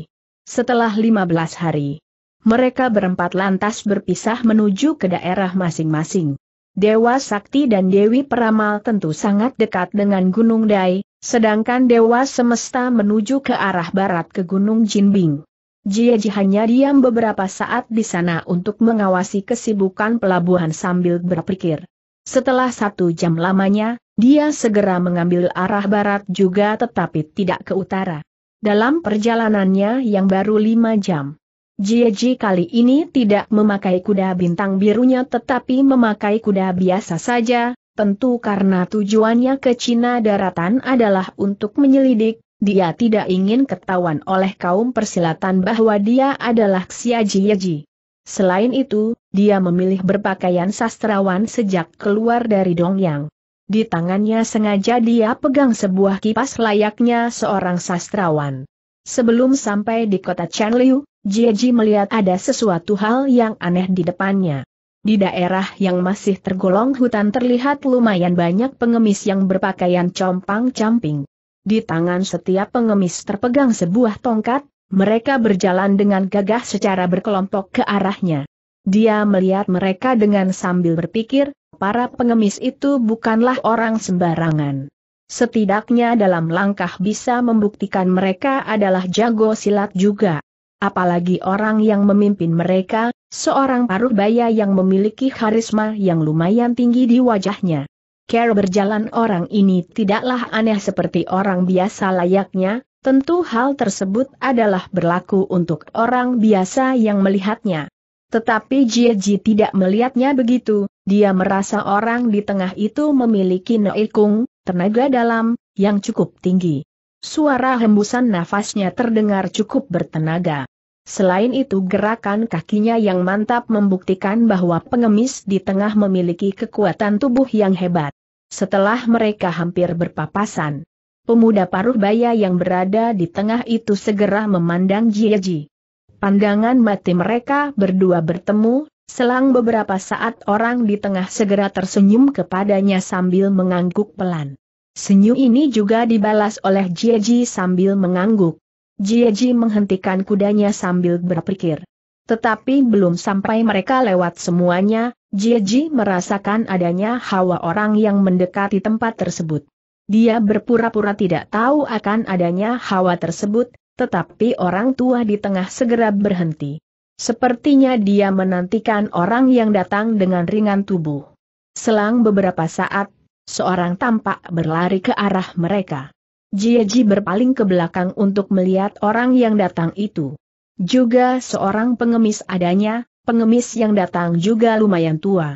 Setelah 15 hari, mereka berempat lantas berpisah menuju ke daerah masing-masing. Dewa Sakti dan Dewi Peramal tentu sangat dekat dengan Gunung Dai, Sedangkan Dewa Semesta menuju ke arah barat ke Gunung Jinbing. Jieji hanya diam beberapa saat di sana untuk mengawasi kesibukan pelabuhan sambil berpikir. Setelah satu jam lamanya, dia segera mengambil arah barat juga tetapi tidak ke utara. Dalam perjalanannya yang baru lima jam, Jieji kali ini tidak memakai kuda bintang birunya tetapi memakai kuda biasa saja, Tentu karena tujuannya ke Cina daratan adalah untuk menyelidik, dia tidak ingin ketahuan oleh kaum persilatan bahwa dia adalah Xia Yeji. Selain itu, dia memilih berpakaian sastrawan sejak keluar dari Dongyang. Di tangannya sengaja dia pegang sebuah kipas layaknya seorang sastrawan. Sebelum sampai di kota Chanliu, Jieji melihat ada sesuatu hal yang aneh di depannya. Di daerah yang masih tergolong hutan terlihat lumayan banyak pengemis yang berpakaian compang-camping. Di tangan setiap pengemis terpegang sebuah tongkat, mereka berjalan dengan gagah secara berkelompok ke arahnya. Dia melihat mereka dengan sambil berpikir, para pengemis itu bukanlah orang sembarangan. Setidaknya dalam langkah bisa membuktikan mereka adalah jago silat juga apalagi orang yang memimpin mereka, seorang paruh baya yang memiliki karisma yang lumayan tinggi di wajahnya. Care berjalan orang ini tidaklah aneh seperti orang biasa layaknya, tentu hal tersebut adalah berlaku untuk orang biasa yang melihatnya. Tetapi Jieji tidak melihatnya begitu, dia merasa orang di tengah itu memiliki noikung, tenaga dalam, yang cukup tinggi. Suara hembusan nafasnya terdengar cukup bertenaga. Selain itu gerakan kakinya yang mantap membuktikan bahwa pengemis di tengah memiliki kekuatan tubuh yang hebat. Setelah mereka hampir berpapasan, pemuda paruh baya yang berada di tengah itu segera memandang Jieji. Pandangan mati mereka berdua bertemu, selang beberapa saat orang di tengah segera tersenyum kepadanya sambil mengangguk pelan. Senyum ini juga dibalas oleh Jieji sambil mengangguk. Jieji menghentikan kudanya sambil berpikir. Tetapi belum sampai mereka lewat semuanya, Jieji merasakan adanya hawa orang yang mendekati tempat tersebut. Dia berpura-pura tidak tahu akan adanya hawa tersebut, tetapi orang tua di tengah segera berhenti. Sepertinya dia menantikan orang yang datang dengan ringan tubuh. Selang beberapa saat seorang tampak berlari ke arah mereka. Jieji berpaling ke belakang untuk melihat orang yang datang itu. Juga seorang pengemis adanya, pengemis yang datang juga lumayan tua.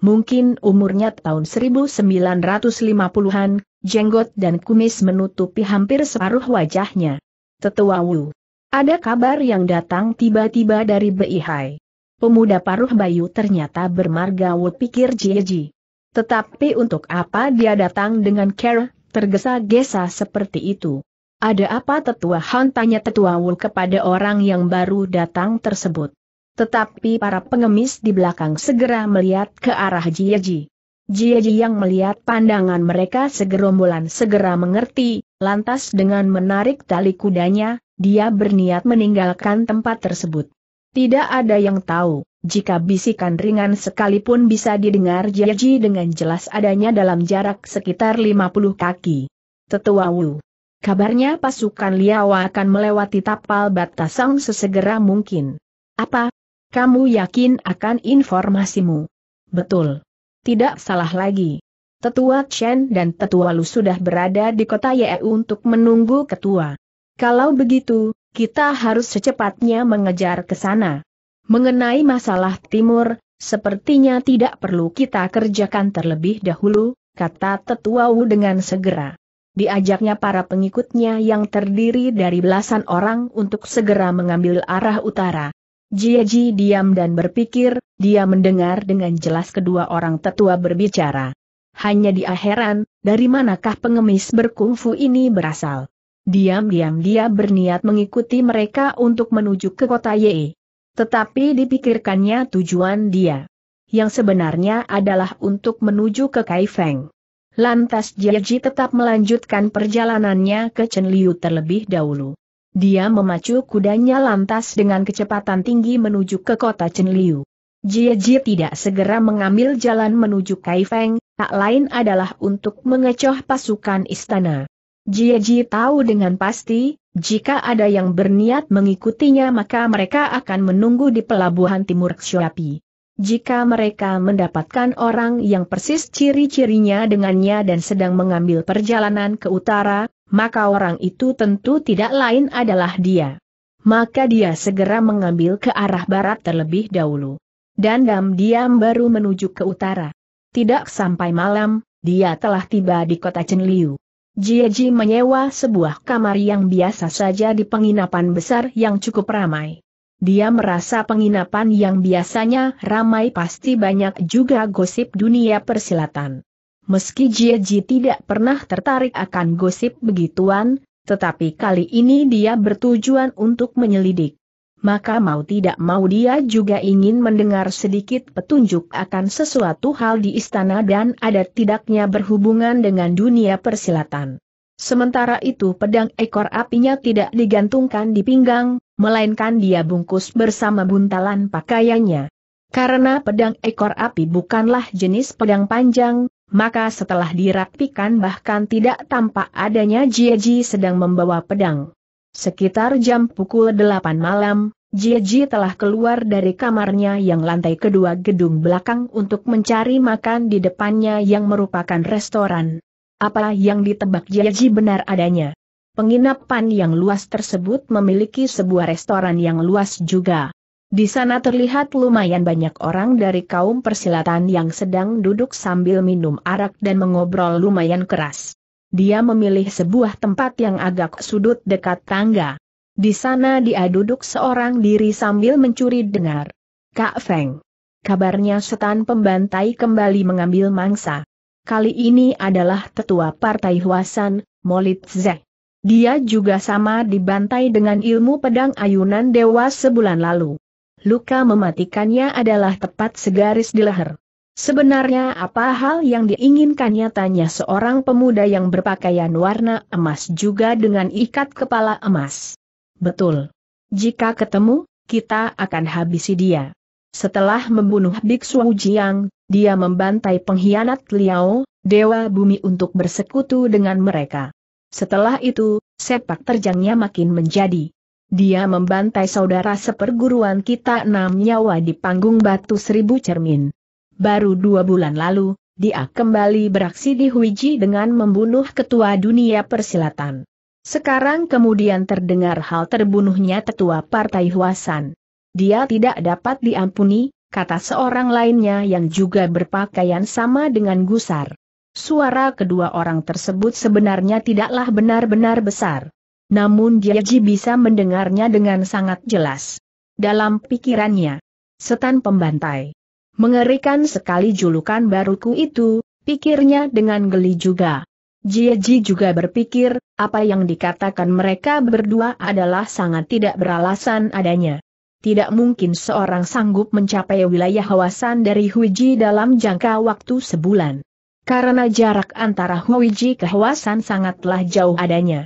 Mungkin umurnya tahun 1950-an, jenggot dan kumis menutupi hampir separuh wajahnya. Tetua Wu. Ada kabar yang datang tiba-tiba dari Beihai. Pemuda paruh bayu ternyata bermarga Wu pikir Jieji. Tetapi untuk apa dia datang dengan care, tergesa-gesa seperti itu? Ada apa tetua Han tanya tetua Wul kepada orang yang baru datang tersebut. Tetapi para pengemis di belakang segera melihat ke arah Jieji. Jieji yang melihat pandangan mereka segerombolan segera mengerti, lantas dengan menarik tali kudanya, dia berniat meninggalkan tempat tersebut. Tidak ada yang tahu, jika bisikan ringan sekalipun bisa didengar Jiaji dengan jelas adanya dalam jarak sekitar 50 kaki. Tetua Wu. Kabarnya pasukan Liawa akan melewati tapal batasang sesegera mungkin. Apa? Kamu yakin akan informasimu? Betul. Tidak salah lagi. Tetua Chen dan Tetua Lu sudah berada di kota Ye untuk menunggu ketua. Kalau begitu, kita harus secepatnya mengejar ke sana. Mengenai masalah timur, sepertinya tidak perlu kita kerjakan terlebih dahulu, kata Tetua Wu dengan segera. Diajaknya para pengikutnya yang terdiri dari belasan orang untuk segera mengambil arah utara. Jiaji diam dan berpikir, dia mendengar dengan jelas kedua orang tetua berbicara. Hanya dia heran, dari manakah pengemis berkungfu ini berasal. Diam-diam dia berniat mengikuti mereka untuk menuju ke kota Ye. Tetapi dipikirkannya tujuan dia. Yang sebenarnya adalah untuk menuju ke Kaifeng. Lantas Jiaji tetap melanjutkan perjalanannya ke Chenliu terlebih dahulu. Dia memacu kudanya lantas dengan kecepatan tinggi menuju ke kota Chenliu. Jiaji tidak segera mengambil jalan menuju Kaifeng, tak lain adalah untuk mengecoh pasukan istana. Ji tahu dengan pasti, jika ada yang berniat mengikutinya maka mereka akan menunggu di pelabuhan timur Xiaopi. Jika mereka mendapatkan orang yang persis ciri-cirinya dengannya dan sedang mengambil perjalanan ke utara, maka orang itu tentu tidak lain adalah dia. Maka dia segera mengambil ke arah barat terlebih dahulu. dan diam diam baru menuju ke utara. Tidak sampai malam, dia telah tiba di kota Chenliu. Jieji menyewa sebuah kamar yang biasa saja di penginapan besar yang cukup ramai. Dia merasa penginapan yang biasanya ramai pasti banyak juga gosip dunia persilatan. Meski Jieji tidak pernah tertarik akan gosip begituan, tetapi kali ini dia bertujuan untuk menyelidik maka mau tidak mau dia juga ingin mendengar sedikit petunjuk akan sesuatu hal di istana dan ada tidaknya berhubungan dengan dunia persilatan. Sementara itu pedang ekor apinya tidak digantungkan di pinggang, melainkan dia bungkus bersama buntalan pakaiannya. Karena pedang ekor api bukanlah jenis pedang panjang, maka setelah dirapikan bahkan tidak tampak adanya Jieji sedang membawa pedang. Sekitar jam pukul 8 malam, Jieji telah keluar dari kamarnya yang lantai kedua gedung belakang untuk mencari makan di depannya yang merupakan restoran. Apa yang ditebak Jieji benar adanya. Penginapan yang luas tersebut memiliki sebuah restoran yang luas juga. Di sana terlihat lumayan banyak orang dari kaum persilatan yang sedang duduk sambil minum arak dan mengobrol lumayan keras dia memilih sebuah tempat yang agak sudut dekat tangga. Di sana dia duduk seorang diri sambil mencuri dengar. Kak Feng. Kabarnya setan pembantai kembali mengambil mangsa. Kali ini adalah tetua partai Huasan, Molit Zek. Dia juga sama dibantai dengan ilmu pedang ayunan dewa sebulan lalu. Luka mematikannya adalah tepat segaris di leher. Sebenarnya apa hal yang diinginkannya tanya seorang pemuda yang berpakaian warna emas juga dengan ikat kepala emas. Betul. Jika ketemu, kita akan habisi dia. Setelah membunuh Biksu Jiang, dia membantai pengkhianat Liao, Dewa Bumi untuk bersekutu dengan mereka. Setelah itu, sepak terjangnya makin menjadi. Dia membantai saudara seperguruan kita enam nyawa di panggung batu seribu cermin baru dua bulan lalu, dia kembali beraksi di Huiji dengan membunuh ketua dunia persilatan. Sekarang kemudian terdengar hal terbunuhnya tetua partai Huasan. Dia tidak dapat diampuni, kata seorang lainnya yang juga berpakaian sama dengan Gusar. Suara kedua orang tersebut sebenarnya tidaklah benar-benar besar. Namun Jiaji bisa mendengarnya dengan sangat jelas. Dalam pikirannya, setan pembantai. Mengerikan sekali julukan baruku itu, pikirnya dengan geli juga. Jieji juga berpikir, apa yang dikatakan mereka berdua adalah sangat tidak beralasan adanya. Tidak mungkin seorang sanggup mencapai wilayah hawasan dari Huiji dalam jangka waktu sebulan. Karena jarak antara Huiji ke hawasan sangatlah jauh adanya.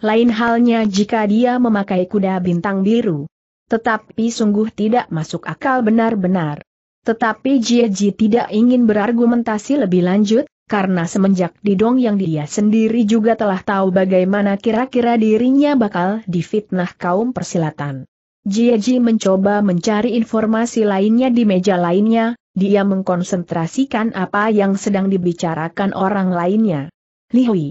Lain halnya jika dia memakai kuda bintang biru. Tetapi sungguh tidak masuk akal benar-benar. Tetapi Ji tidak ingin berargumentasi lebih lanjut, karena semenjak Didong yang dia sendiri juga telah tahu bagaimana kira-kira dirinya bakal difitnah kaum persilatan. Ji mencoba mencari informasi lainnya di meja lainnya, dia mengkonsentrasikan apa yang sedang dibicarakan orang lainnya. Li Hui,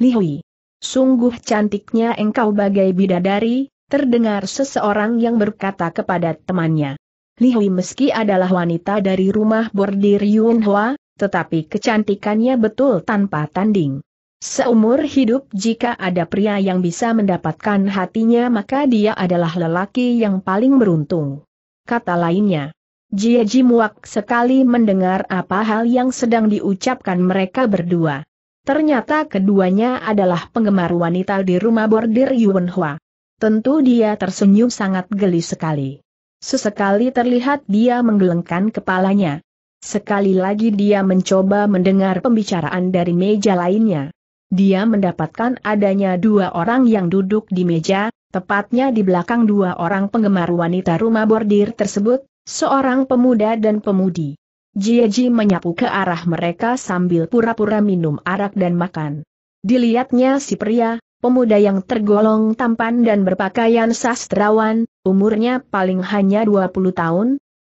Li Hui, Sungguh cantiknya engkau bagai bidadari, terdengar seseorang yang berkata kepada temannya. Li Hui meski adalah wanita dari rumah bordir Yunhua, tetapi kecantikannya betul tanpa tanding. Seumur hidup jika ada pria yang bisa mendapatkan hatinya maka dia adalah lelaki yang paling beruntung. Kata lainnya. Jie Ji muak sekali mendengar apa hal yang sedang diucapkan mereka berdua. Ternyata keduanya adalah penggemar wanita di rumah bordir Yunhua. Tentu dia tersenyum sangat geli sekali. Sesekali terlihat dia menggelengkan kepalanya. Sekali lagi dia mencoba mendengar pembicaraan dari meja lainnya. Dia mendapatkan adanya dua orang yang duduk di meja, tepatnya di belakang dua orang penggemar wanita rumah bordir tersebut, seorang pemuda dan pemudi. Jieji menyapu ke arah mereka sambil pura-pura minum arak dan makan. Dilihatnya si pria, pemuda yang tergolong tampan dan berpakaian sastrawan, umurnya paling hanya 20 tahun.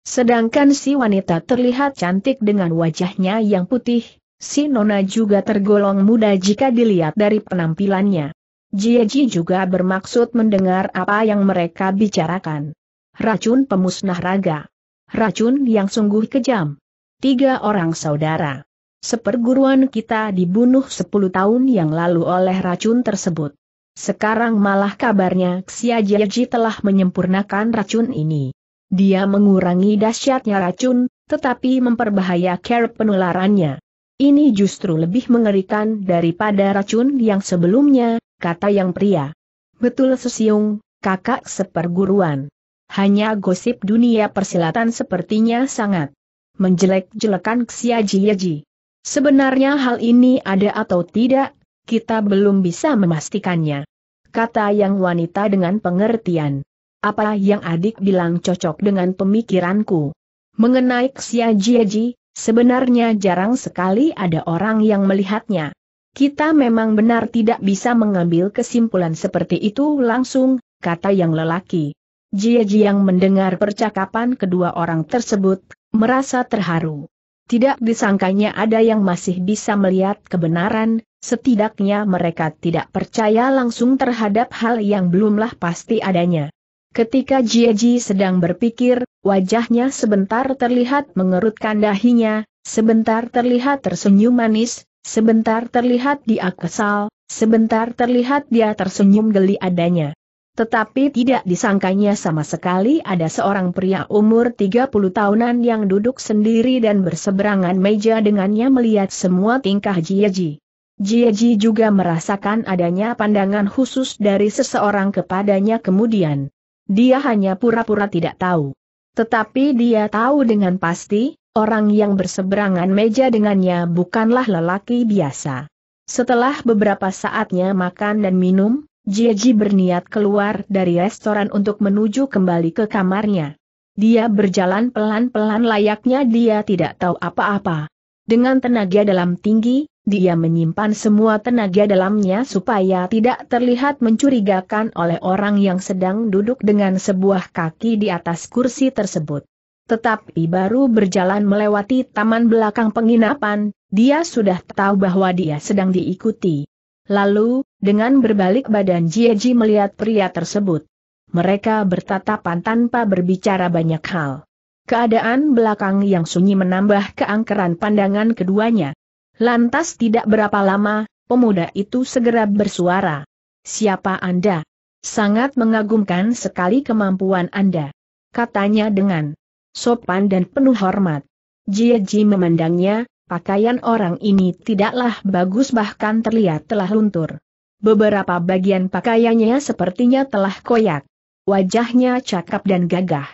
Sedangkan si wanita terlihat cantik dengan wajahnya yang putih, si nona juga tergolong muda jika dilihat dari penampilannya. Jieji juga bermaksud mendengar apa yang mereka bicarakan. Racun pemusnah raga. Racun yang sungguh kejam. Tiga orang saudara seperguruan kita dibunuh 10 tahun yang lalu oleh racun tersebut. Sekarang malah kabarnya Xia Jieji telah menyempurnakan racun ini. Dia mengurangi dahsyatnya racun, tetapi memperbahaya care penularannya. Ini justru lebih mengerikan daripada racun yang sebelumnya, kata yang pria. Betul sesiung, kakak seperguruan. Hanya gosip dunia persilatan sepertinya sangat menjelek-jelekan Xia Jieji. Sebenarnya hal ini ada atau tidak, kita belum bisa memastikannya. Kata yang wanita dengan pengertian. Apa yang adik bilang cocok dengan pemikiranku. Mengenai Xia Jieji, sebenarnya jarang sekali ada orang yang melihatnya. Kita memang benar tidak bisa mengambil kesimpulan seperti itu langsung, kata yang lelaki. Jieji yang mendengar percakapan kedua orang tersebut, merasa terharu. Tidak disangkanya ada yang masih bisa melihat kebenaran, setidaknya mereka tidak percaya langsung terhadap hal yang belumlah pasti adanya. Ketika Jieji sedang berpikir, wajahnya sebentar terlihat mengerutkan dahinya, sebentar terlihat tersenyum manis, sebentar terlihat dia kesal, sebentar terlihat dia tersenyum geli adanya. Tetapi tidak disangkanya sama sekali ada seorang pria umur 30 tahunan yang duduk sendiri dan berseberangan meja dengannya melihat semua tingkah Jieji. Jieji juga merasakan adanya pandangan khusus dari seseorang kepadanya kemudian. Dia hanya pura-pura tidak tahu. Tetapi dia tahu dengan pasti, orang yang berseberangan meja dengannya bukanlah lelaki biasa. Setelah beberapa saatnya makan dan minum, Jieji berniat keluar dari restoran untuk menuju kembali ke kamarnya. Dia berjalan pelan-pelan layaknya dia tidak tahu apa-apa. Dengan tenaga dalam tinggi, dia menyimpan semua tenaga dalamnya supaya tidak terlihat mencurigakan oleh orang yang sedang duduk dengan sebuah kaki di atas kursi tersebut. Tetapi baru berjalan melewati taman belakang penginapan, dia sudah tahu bahwa dia sedang diikuti. Lalu, dengan berbalik badan Jieji melihat pria tersebut. Mereka bertatapan tanpa berbicara banyak hal. Keadaan belakang yang sunyi menambah keangkeran pandangan keduanya. Lantas tidak berapa lama, pemuda itu segera bersuara. Siapa Anda? Sangat mengagumkan sekali kemampuan Anda. Katanya dengan sopan dan penuh hormat. Jieji memandangnya, Pakaian orang ini tidaklah bagus bahkan terlihat telah luntur. Beberapa bagian pakaiannya sepertinya telah koyak. Wajahnya cakap dan gagah.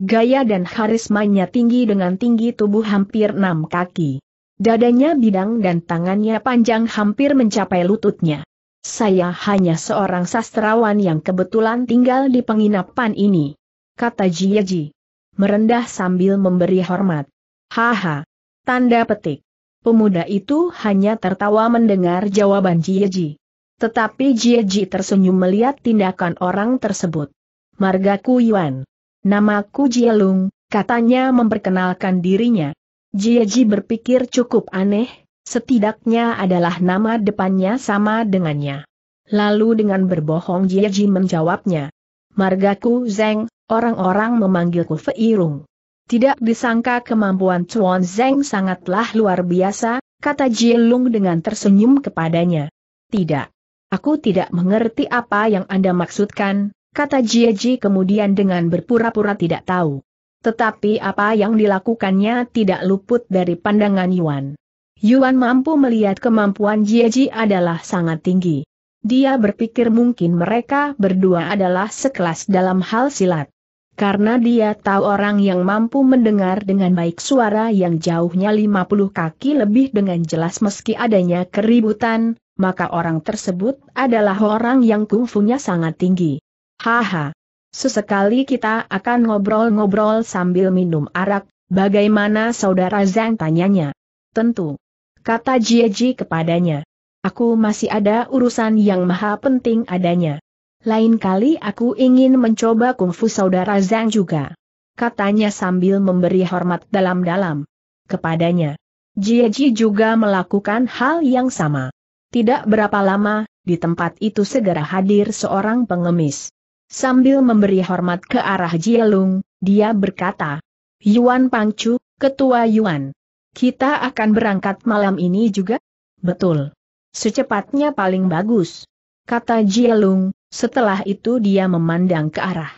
Gaya dan harismanya tinggi dengan tinggi tubuh hampir enam kaki. Dadanya bidang dan tangannya panjang hampir mencapai lututnya. Saya hanya seorang sastrawan yang kebetulan tinggal di penginapan ini. Kata Jiaji. Merendah sambil memberi hormat. Haha, Tanda petik. Pemuda itu hanya tertawa mendengar jawaban Jieji. Tetapi Jieji tersenyum melihat tindakan orang tersebut. Margaku Yuan. Namaku Jielung, katanya memperkenalkan dirinya. Jieji berpikir cukup aneh, setidaknya adalah nama depannya sama dengannya. Lalu dengan berbohong Jieji menjawabnya. Margaku Zeng, orang-orang memanggilku Feirung. Tidak disangka kemampuan Chuan Zeng sangatlah luar biasa, kata Jilung dengan tersenyum kepadanya. Tidak. Aku tidak mengerti apa yang Anda maksudkan, kata Jieji kemudian dengan berpura-pura tidak tahu. Tetapi apa yang dilakukannya tidak luput dari pandangan Yuan. Yuan mampu melihat kemampuan Jieji adalah sangat tinggi. Dia berpikir mungkin mereka berdua adalah sekelas dalam hal silat karena dia tahu orang yang mampu mendengar dengan baik suara yang jauhnya 50 kaki lebih dengan jelas meski adanya keributan, maka orang tersebut adalah orang yang kungfunya sangat tinggi. Haha. Sesekali kita akan ngobrol-ngobrol sambil minum arak, bagaimana saudara Zhang tanyanya? Tentu. Kata Jieji kepadanya. Aku masih ada urusan yang maha penting adanya. Lain kali aku ingin mencoba kungfu saudara Zhang juga. Katanya sambil memberi hormat dalam-dalam kepadanya. Jie Ji juga melakukan hal yang sama. Tidak berapa lama, di tempat itu segera hadir seorang pengemis. Sambil memberi hormat ke arah Jie Lung, dia berkata, Yuan Pangcu, Ketua Yuan. Kita akan berangkat malam ini juga? Betul. Secepatnya paling bagus kata Jielung, setelah itu dia memandang ke arah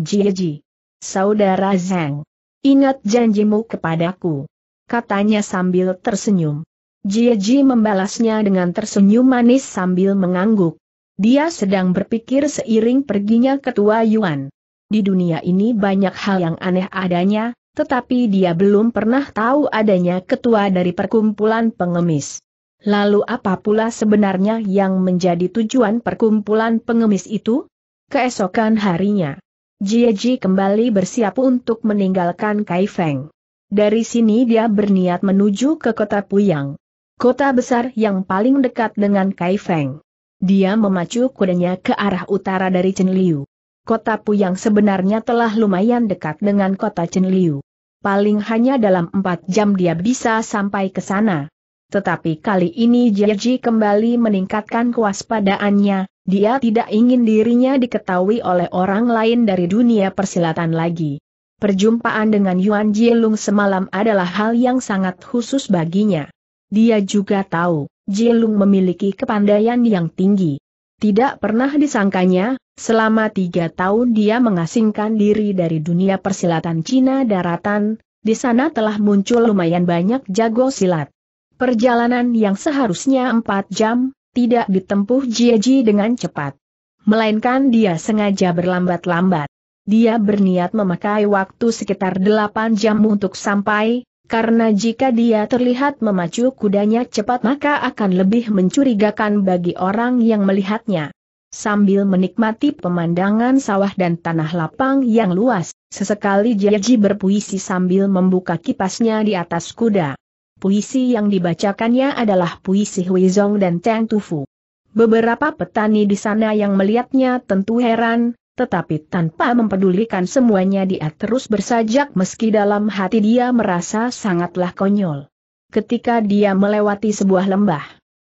Jieji. Saudara Zhang, ingat janjimu kepadaku. Katanya sambil tersenyum. Jieji membalasnya dengan tersenyum manis sambil mengangguk. Dia sedang berpikir seiring perginya ketua Yuan. Di dunia ini banyak hal yang aneh adanya, tetapi dia belum pernah tahu adanya ketua dari perkumpulan pengemis. Lalu apa pula sebenarnya yang menjadi tujuan perkumpulan pengemis itu? Keesokan harinya, Jieji kembali bersiap untuk meninggalkan Kaifeng. Dari sini dia berniat menuju ke kota Puyang. Kota besar yang paling dekat dengan Kaifeng. Dia memacu kudanya ke arah utara dari Chenliu. Kota Puyang sebenarnya telah lumayan dekat dengan kota Chenliu. Paling hanya dalam empat jam dia bisa sampai ke sana. Tetapi kali ini Jeji kembali meningkatkan kewaspadaannya, dia tidak ingin dirinya diketahui oleh orang lain dari dunia persilatan lagi. Perjumpaan dengan Yuan Jilung semalam adalah hal yang sangat khusus baginya. Dia juga tahu, Jilung memiliki kepandaian yang tinggi. Tidak pernah disangkanya, selama tiga tahun dia mengasingkan diri dari dunia persilatan Cina daratan, di sana telah muncul lumayan banyak jago silat. Perjalanan yang seharusnya empat jam, tidak ditempuh Jieji dengan cepat. Melainkan dia sengaja berlambat-lambat. Dia berniat memakai waktu sekitar delapan jam untuk sampai, karena jika dia terlihat memacu kudanya cepat maka akan lebih mencurigakan bagi orang yang melihatnya. Sambil menikmati pemandangan sawah dan tanah lapang yang luas, sesekali Jaji berpuisi sambil membuka kipasnya di atas kuda puisi yang dibacakannya adalah puisi Huizong dan Tang Tufu. Beberapa petani di sana yang melihatnya tentu heran, tetapi tanpa mempedulikan semuanya dia terus bersajak meski dalam hati dia merasa sangatlah konyol. Ketika dia melewati sebuah lembah,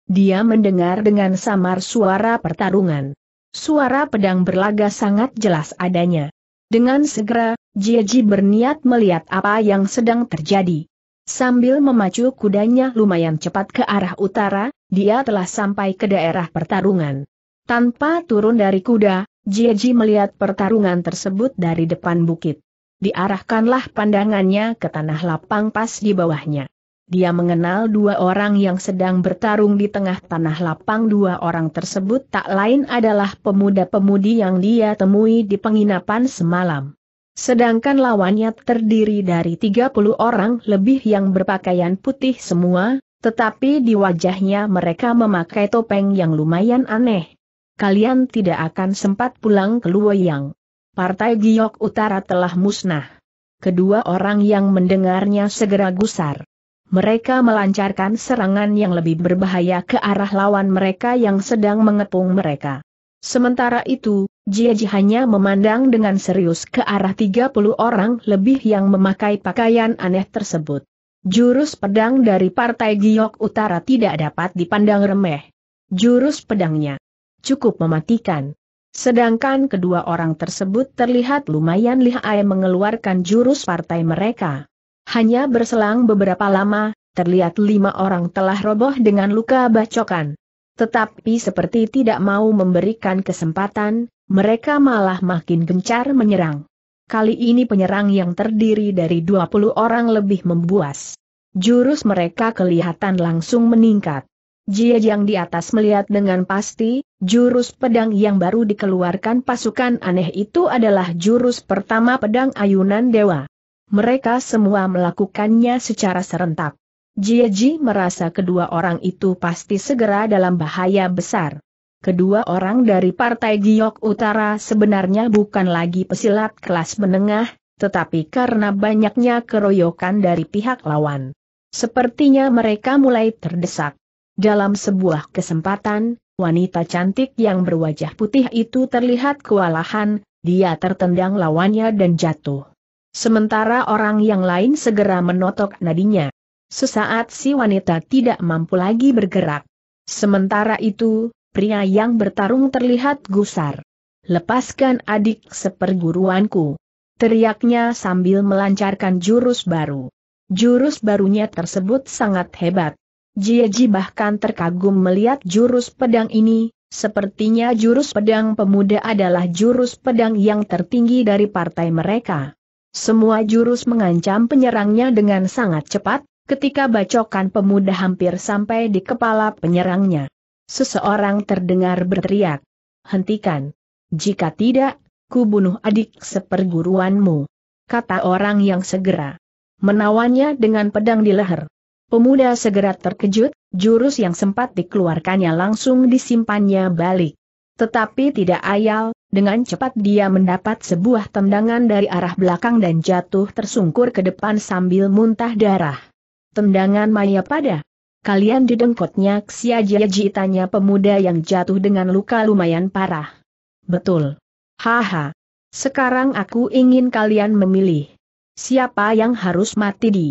dia mendengar dengan samar suara pertarungan. Suara pedang berlaga sangat jelas adanya. Dengan segera, Jieji berniat melihat apa yang sedang terjadi. Sambil memacu kudanya lumayan cepat ke arah utara, dia telah sampai ke daerah pertarungan. Tanpa turun dari kuda, Jieji melihat pertarungan tersebut dari depan bukit. Diarahkanlah pandangannya ke tanah lapang pas di bawahnya. Dia mengenal dua orang yang sedang bertarung di tengah tanah lapang dua orang tersebut tak lain adalah pemuda-pemudi yang dia temui di penginapan semalam. Sedangkan lawannya terdiri dari 30 orang lebih yang berpakaian putih semua, tetapi di wajahnya mereka memakai topeng yang lumayan aneh. Kalian tidak akan sempat pulang ke Luoyang. Partai Giok Utara telah musnah. Kedua orang yang mendengarnya segera gusar. Mereka melancarkan serangan yang lebih berbahaya ke arah lawan mereka yang sedang mengepung mereka. Sementara itu, Jieji hanya memandang dengan serius ke arah 30 orang lebih yang memakai pakaian aneh tersebut. Jurus pedang dari Partai Giok Utara tidak dapat dipandang remeh. Jurus pedangnya cukup mematikan. Sedangkan kedua orang tersebut terlihat lumayan lihai mengeluarkan jurus partai mereka. Hanya berselang beberapa lama, terlihat lima orang telah roboh dengan luka bacokan. Tetapi seperti tidak mau memberikan kesempatan, mereka malah makin gencar menyerang. Kali ini penyerang yang terdiri dari 20 orang lebih membuas. Jurus mereka kelihatan langsung meningkat. Jia yang di atas melihat dengan pasti, jurus pedang yang baru dikeluarkan pasukan aneh itu adalah jurus pertama pedang ayunan dewa. Mereka semua melakukannya secara serentak. Jia merasa kedua orang itu pasti segera dalam bahaya besar. Kedua orang dari Partai Giok Utara sebenarnya bukan lagi pesilat kelas menengah, tetapi karena banyaknya keroyokan dari pihak lawan. Sepertinya mereka mulai terdesak. Dalam sebuah kesempatan, wanita cantik yang berwajah putih itu terlihat kewalahan, dia tertendang lawannya dan jatuh. Sementara orang yang lain segera menotok nadinya. Sesaat si wanita tidak mampu lagi bergerak. Sementara itu, pria yang bertarung terlihat gusar. Lepaskan adik seperguruanku. Teriaknya sambil melancarkan jurus baru. Jurus barunya tersebut sangat hebat. Jieji bahkan terkagum melihat jurus pedang ini, sepertinya jurus pedang pemuda adalah jurus pedang yang tertinggi dari partai mereka. Semua jurus mengancam penyerangnya dengan sangat cepat, ketika bacokan pemuda hampir sampai di kepala penyerangnya. Seseorang terdengar berteriak. Hentikan. Jika tidak, ku bunuh adik seperguruanmu. Kata orang yang segera. Menawannya dengan pedang di leher. Pemuda segera terkejut, jurus yang sempat dikeluarkannya langsung disimpannya balik. Tetapi tidak ayal, dengan cepat dia mendapat sebuah tendangan dari arah belakang dan jatuh tersungkur ke depan sambil muntah darah. Tendangan maya pada Kalian didengkotnya Xiajiaji tanya pemuda yang jatuh dengan luka lumayan parah. Betul. Haha. Sekarang aku ingin kalian memilih. Siapa yang harus mati di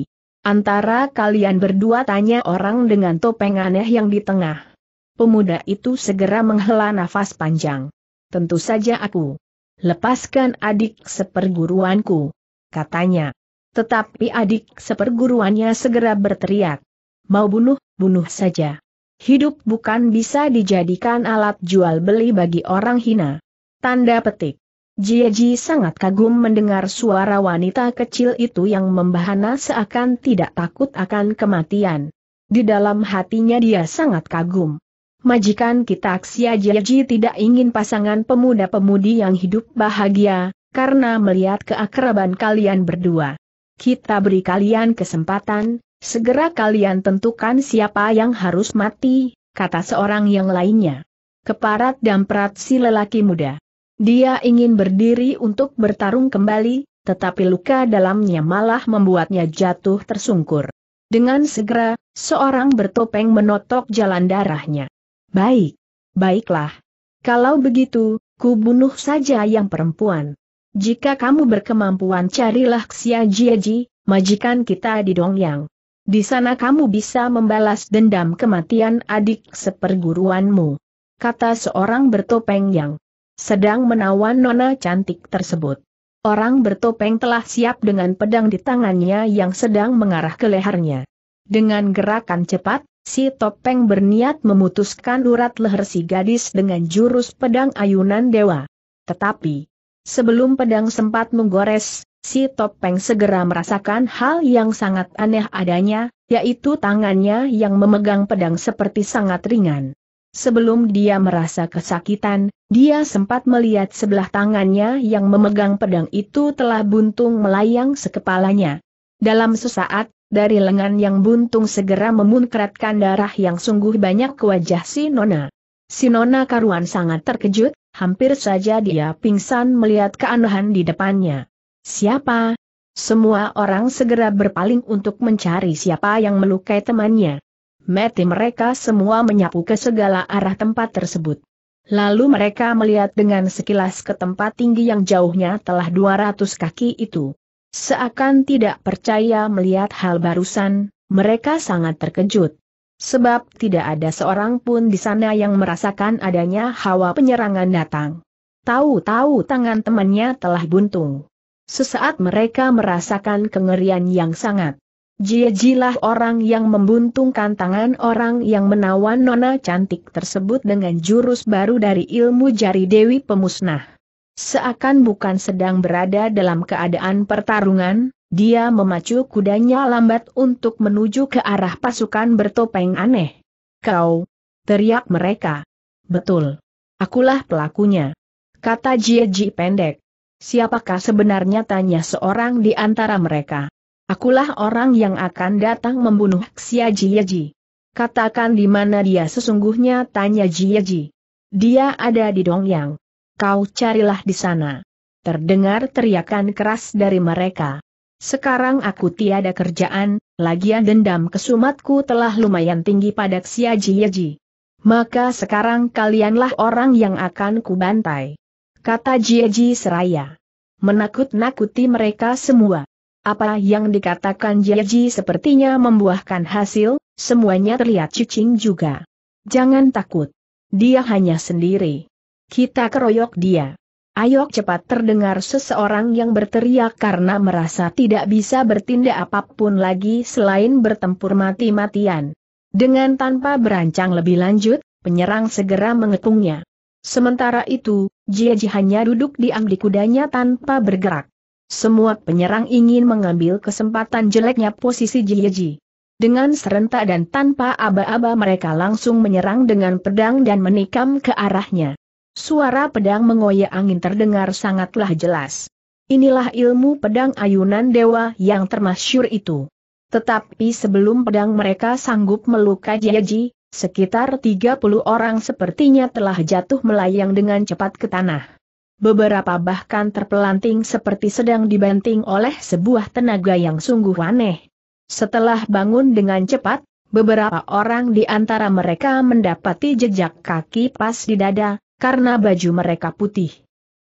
antara kalian berdua tanya orang dengan topeng aneh yang di tengah. Pemuda itu segera menghela nafas panjang. Tentu saja aku. Lepaskan adik seperguruanku. Katanya. Tetapi adik seperguruannya segera berteriak mau bunuh, bunuh saja. Hidup bukan bisa dijadikan alat jual beli bagi orang hina. Tanda petik. Jieji sangat kagum mendengar suara wanita kecil itu yang membahana seakan tidak takut akan kematian. Di dalam hatinya dia sangat kagum. Majikan kita Aksia Jieji tidak ingin pasangan pemuda-pemudi yang hidup bahagia, karena melihat keakraban kalian berdua. Kita beri kalian kesempatan, Segera kalian tentukan siapa yang harus mati, kata seorang yang lainnya. Keparat damprat si lelaki muda. Dia ingin berdiri untuk bertarung kembali, tetapi luka dalamnya malah membuatnya jatuh tersungkur. Dengan segera, seorang bertopeng menotok jalan darahnya. Baik. Baiklah. Kalau begitu, ku bunuh saja yang perempuan. Jika kamu berkemampuan carilah Xia Jieji, majikan kita di Dongyang. Di sana kamu bisa membalas dendam kematian adik seperguruanmu. Kata seorang bertopeng yang sedang menawan nona cantik tersebut. Orang bertopeng telah siap dengan pedang di tangannya yang sedang mengarah ke lehernya. Dengan gerakan cepat, si topeng berniat memutuskan urat leher si gadis dengan jurus pedang ayunan dewa. Tetapi, sebelum pedang sempat menggores, Si Topeng segera merasakan hal yang sangat aneh adanya, yaitu tangannya yang memegang pedang seperti sangat ringan. Sebelum dia merasa kesakitan, dia sempat melihat sebelah tangannya yang memegang pedang itu telah buntung melayang sekepalanya. Dalam sesaat, dari lengan yang buntung segera memunkratkan darah yang sungguh banyak ke wajah si Nona. Si Nona Karuan sangat terkejut, hampir saja dia pingsan melihat keanehan di depannya. Siapa? Semua orang segera berpaling untuk mencari siapa yang melukai temannya. Mati mereka semua menyapu ke segala arah tempat tersebut. Lalu mereka melihat dengan sekilas ke tempat tinggi yang jauhnya telah 200 kaki itu. Seakan tidak percaya melihat hal barusan, mereka sangat terkejut. Sebab tidak ada seorang pun di sana yang merasakan adanya hawa penyerangan datang. Tahu-tahu tangan temannya telah buntung. Sesaat mereka merasakan kengerian yang sangat. Jijilah orang yang membuntungkan tangan orang yang menawan nona cantik tersebut dengan jurus baru dari ilmu jari Dewi Pemusnah. Seakan bukan sedang berada dalam keadaan pertarungan, dia memacu kudanya lambat untuk menuju ke arah pasukan bertopeng aneh. Kau! Teriak mereka. Betul. Akulah pelakunya. Kata Jieji pendek. Siapakah sebenarnya tanya seorang di antara mereka? Akulah orang yang akan datang membunuh Xia Jieji. Katakan di mana dia sesungguhnya tanya Jieji. Dia ada di Dongyang. Kau carilah di sana. Terdengar teriakan keras dari mereka. Sekarang aku tiada kerjaan, lagian dendam kesumatku telah lumayan tinggi pada Xia Jieji. Maka sekarang kalianlah orang yang akan kubantai kata Jieji Seraya. Menakut-nakuti mereka semua. Apa yang dikatakan Jieji sepertinya membuahkan hasil, semuanya terlihat cicing juga. Jangan takut. Dia hanya sendiri. Kita keroyok dia. Ayo cepat terdengar seseorang yang berteriak karena merasa tidak bisa bertindak apapun lagi selain bertempur mati-matian. Dengan tanpa berancang lebih lanjut, penyerang segera mengepungnya. Sementara itu, Jia Ji hanya duduk diam di kudanya tanpa bergerak. Semua penyerang ingin mengambil kesempatan jeleknya posisi Jia Ji. Dengan serentak dan tanpa aba-aba mereka langsung menyerang dengan pedang dan menikam ke arahnya. Suara pedang mengoyak angin terdengar sangatlah jelas. Inilah ilmu pedang ayunan dewa yang termasyur itu. Tetapi sebelum pedang mereka sanggup melukai Jiaji, Sekitar 30 orang sepertinya telah jatuh melayang dengan cepat ke tanah. Beberapa bahkan terpelanting seperti sedang dibanting oleh sebuah tenaga yang sungguh aneh. Setelah bangun dengan cepat, beberapa orang di antara mereka mendapati jejak kaki pas di dada, karena baju mereka putih.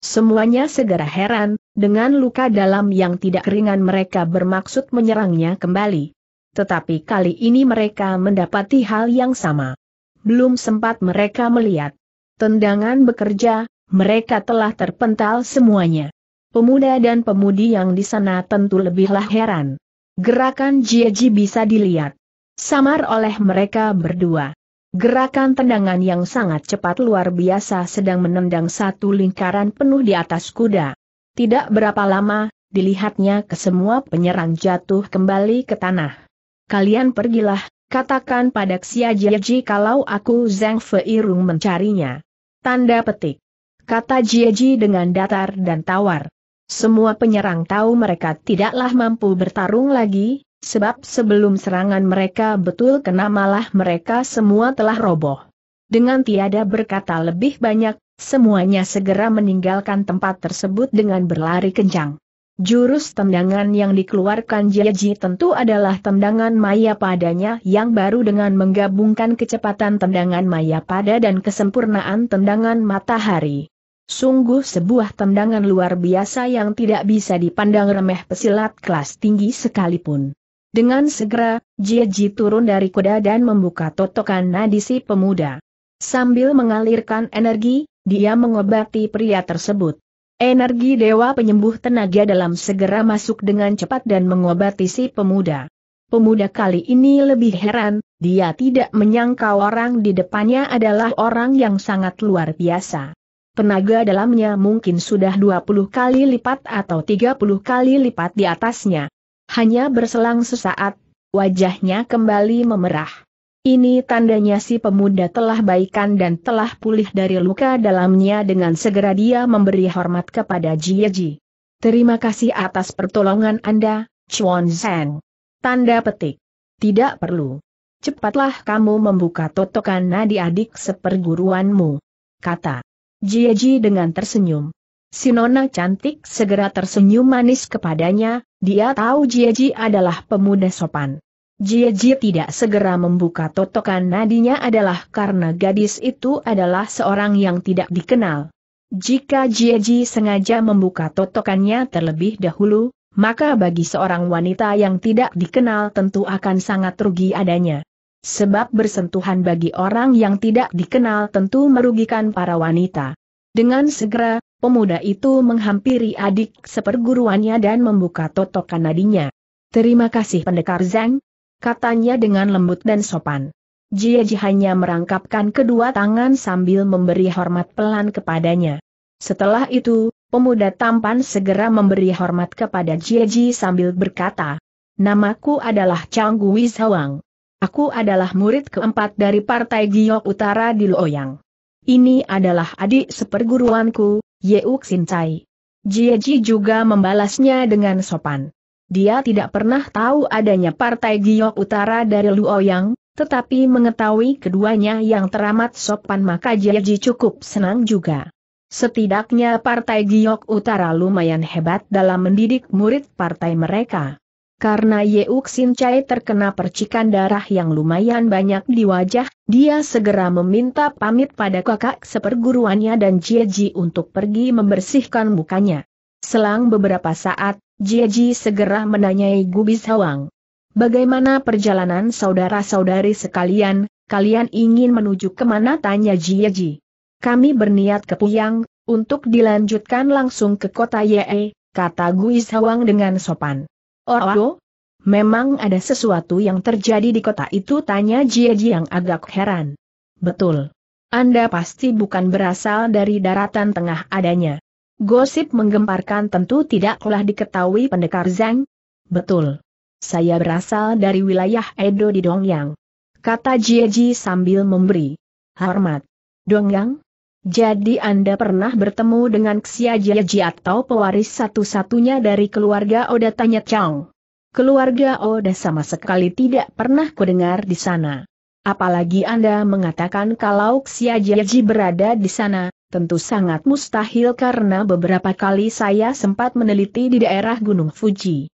Semuanya segera heran, dengan luka dalam yang tidak ringan mereka bermaksud menyerangnya kembali. Tetapi kali ini mereka mendapati hal yang sama. Belum sempat mereka melihat. Tendangan bekerja, mereka telah terpental semuanya. Pemuda dan pemudi yang di sana tentu lebihlah heran. Gerakan Jieji bisa dilihat. Samar oleh mereka berdua. Gerakan tendangan yang sangat cepat luar biasa sedang menendang satu lingkaran penuh di atas kuda. Tidak berapa lama, dilihatnya ke semua penyerang jatuh kembali ke tanah kalian pergilah, katakan pada Xia Jieji kalau aku Zhang Feirung mencarinya. Tanda petik. Kata Jieji dengan datar dan tawar. Semua penyerang tahu mereka tidaklah mampu bertarung lagi, sebab sebelum serangan mereka betul kena malah mereka semua telah roboh. Dengan tiada berkata lebih banyak, semuanya segera meninggalkan tempat tersebut dengan berlari kencang. Jurus tendangan yang dikeluarkan Jieji tentu adalah tendangan maya padanya yang baru dengan menggabungkan kecepatan tendangan maya pada dan kesempurnaan tendangan matahari. Sungguh sebuah tendangan luar biasa yang tidak bisa dipandang remeh pesilat kelas tinggi sekalipun. Dengan segera, Jieji turun dari kuda dan membuka totokan nadisi pemuda. Sambil mengalirkan energi, dia mengobati pria tersebut. Energi Dewa Penyembuh Tenaga Dalam segera masuk dengan cepat dan mengobati si pemuda. Pemuda kali ini lebih heran, dia tidak menyangka orang di depannya adalah orang yang sangat luar biasa. Tenaga dalamnya mungkin sudah 20 kali lipat atau 30 kali lipat di atasnya. Hanya berselang sesaat, wajahnya kembali memerah. Ini tandanya si pemuda telah baikan dan telah pulih dari luka dalamnya dengan segera dia memberi hormat kepada Jieji. Terima kasih atas pertolongan Anda, Chuan Zhang. Tanda petik. Tidak perlu. Cepatlah kamu membuka totokan nadi adik seperguruanmu. Kata. Jieji dengan tersenyum. Sinona cantik segera tersenyum manis kepadanya, dia tahu Jieji adalah pemuda sopan. Jie tidak segera membuka totokan nadinya adalah karena gadis itu adalah seorang yang tidak dikenal. Jika Jie sengaja membuka totokannya terlebih dahulu, maka bagi seorang wanita yang tidak dikenal tentu akan sangat rugi adanya. Sebab bersentuhan bagi orang yang tidak dikenal tentu merugikan para wanita. Dengan segera, pemuda itu menghampiri adik seperguruannya dan membuka totokan nadinya. Terima kasih pendekar Zhang, katanya dengan lembut dan sopan. Jieji hanya merangkapkan kedua tangan sambil memberi hormat pelan kepadanya. Setelah itu, pemuda tampan segera memberi hormat kepada Jieji sambil berkata, Namaku adalah Canggu Guizhawang. Aku adalah murid keempat dari Partai Giok Utara di Luoyang. Ini adalah adik seperguruanku, Yeuk Sincai. Jieji juga membalasnya dengan sopan. Dia tidak pernah tahu adanya Partai Giok Utara dari Luoyang, tetapi mengetahui keduanya yang teramat sopan maka Jiaji cukup senang juga. Setidaknya Partai Giok Utara lumayan hebat dalam mendidik murid partai mereka. Karena Yeuk Sincai terkena percikan darah yang lumayan banyak di wajah, dia segera meminta pamit pada kakak seperguruannya dan Jiaji untuk pergi membersihkan mukanya. Selang beberapa saat, Jiaji segera menanyai Gubis Hawang. Bagaimana perjalanan saudara-saudari sekalian, kalian ingin menuju ke mana? tanya Jiaji. Kami berniat ke Puyang, untuk dilanjutkan langsung ke kota Ye, kata Guis Hawang dengan sopan. Oh, oh, oh, memang ada sesuatu yang terjadi di kota itu tanya Jiaji yang agak heran. Betul. Anda pasti bukan berasal dari daratan tengah adanya. Gosip menggemparkan tentu tidaklah diketahui pendekar Zhang. Betul. Saya berasal dari wilayah Edo di Dongyang. Kata Ji sambil memberi hormat. Dongyang? Jadi Anda pernah bertemu dengan Xia Ji atau pewaris satu-satunya dari keluarga Oda tanya Chang. Keluarga Oda sama sekali tidak pernah kudengar di sana. Apalagi Anda mengatakan kalau Xia Ji berada di sana, tentu sangat mustahil karena beberapa kali saya sempat meneliti di daerah Gunung Fuji.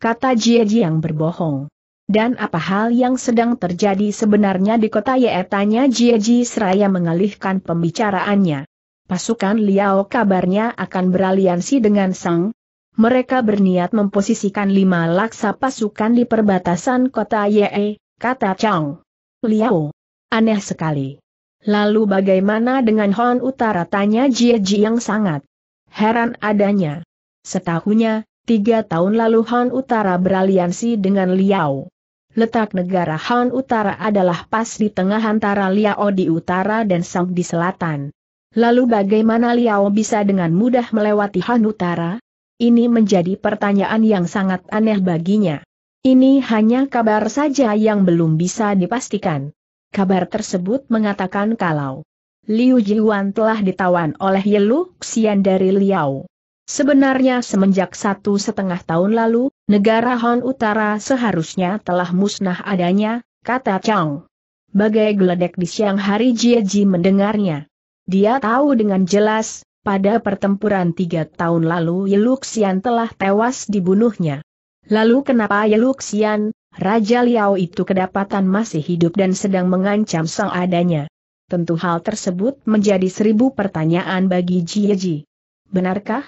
Kata Jieji yang berbohong. Dan apa hal yang sedang terjadi sebenarnya di kota Ye? Tanya Jieji seraya mengalihkan pembicaraannya. Pasukan Liao kabarnya akan beraliansi dengan Sang. Mereka berniat memposisikan lima laksa pasukan di perbatasan kota Ye, kata Chang. Liao. Aneh sekali. Lalu bagaimana dengan Hon Utara tanya Jie Ji yang sangat heran adanya. Setahunya, tiga tahun lalu Han Utara beraliansi dengan Liao. Letak negara Han Utara adalah pas di tengah antara Liao di utara dan Song di selatan. Lalu bagaimana Liao bisa dengan mudah melewati Han Utara? Ini menjadi pertanyaan yang sangat aneh baginya. Ini hanya kabar saja yang belum bisa dipastikan. Kabar tersebut mengatakan kalau Liu Jiwan telah ditawan oleh Yelu Xian dari Liao. Sebenarnya semenjak satu setengah tahun lalu, negara Hon Utara seharusnya telah musnah adanya, kata Chang. Bagai geledek di siang hari Jie Ji mendengarnya. Dia tahu dengan jelas, pada pertempuran tiga tahun lalu Yeluxian telah tewas dibunuhnya. Lalu kenapa Yeluxian, Raja Liao itu kedapatan masih hidup dan sedang mengancam sang adanya. Tentu hal tersebut menjadi seribu pertanyaan bagi Jieji. Benarkah?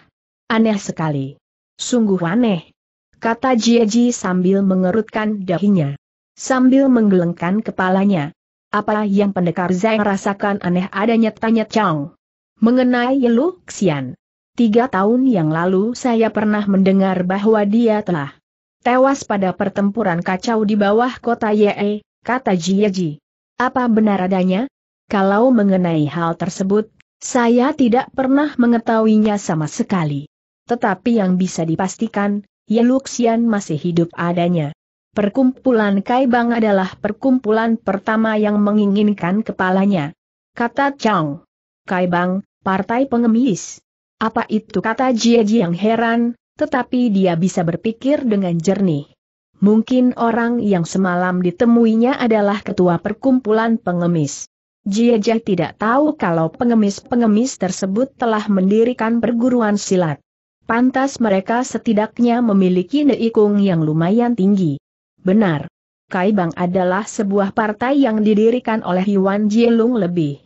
Aneh sekali. Sungguh aneh. Kata Jieji sambil mengerutkan dahinya. Sambil menggelengkan kepalanya. Apa yang pendekar Zeng rasakan aneh adanya tanya Chang. Mengenai Lu Xian. Tiga tahun yang lalu saya pernah mendengar bahwa dia telah Tewas pada pertempuran kacau di bawah kota Ye, kata Jieji. Apa benar adanya? Kalau mengenai hal tersebut, saya tidak pernah mengetahuinya sama sekali. Tetapi yang bisa dipastikan, Ye Luxian masih hidup adanya. Perkumpulan Kaibang adalah perkumpulan pertama yang menginginkan kepalanya. Kata Chang. Kaibang, partai pengemis. Apa itu kata Jieji yang heran, tetapi dia bisa berpikir dengan jernih. Mungkin orang yang semalam ditemuinya adalah ketua perkumpulan pengemis. Jiajah tidak tahu kalau pengemis-pengemis tersebut telah mendirikan perguruan silat. Pantas mereka setidaknya memiliki neikung yang lumayan tinggi. Benar. Kaibang adalah sebuah partai yang didirikan oleh Yuan Jielung lebih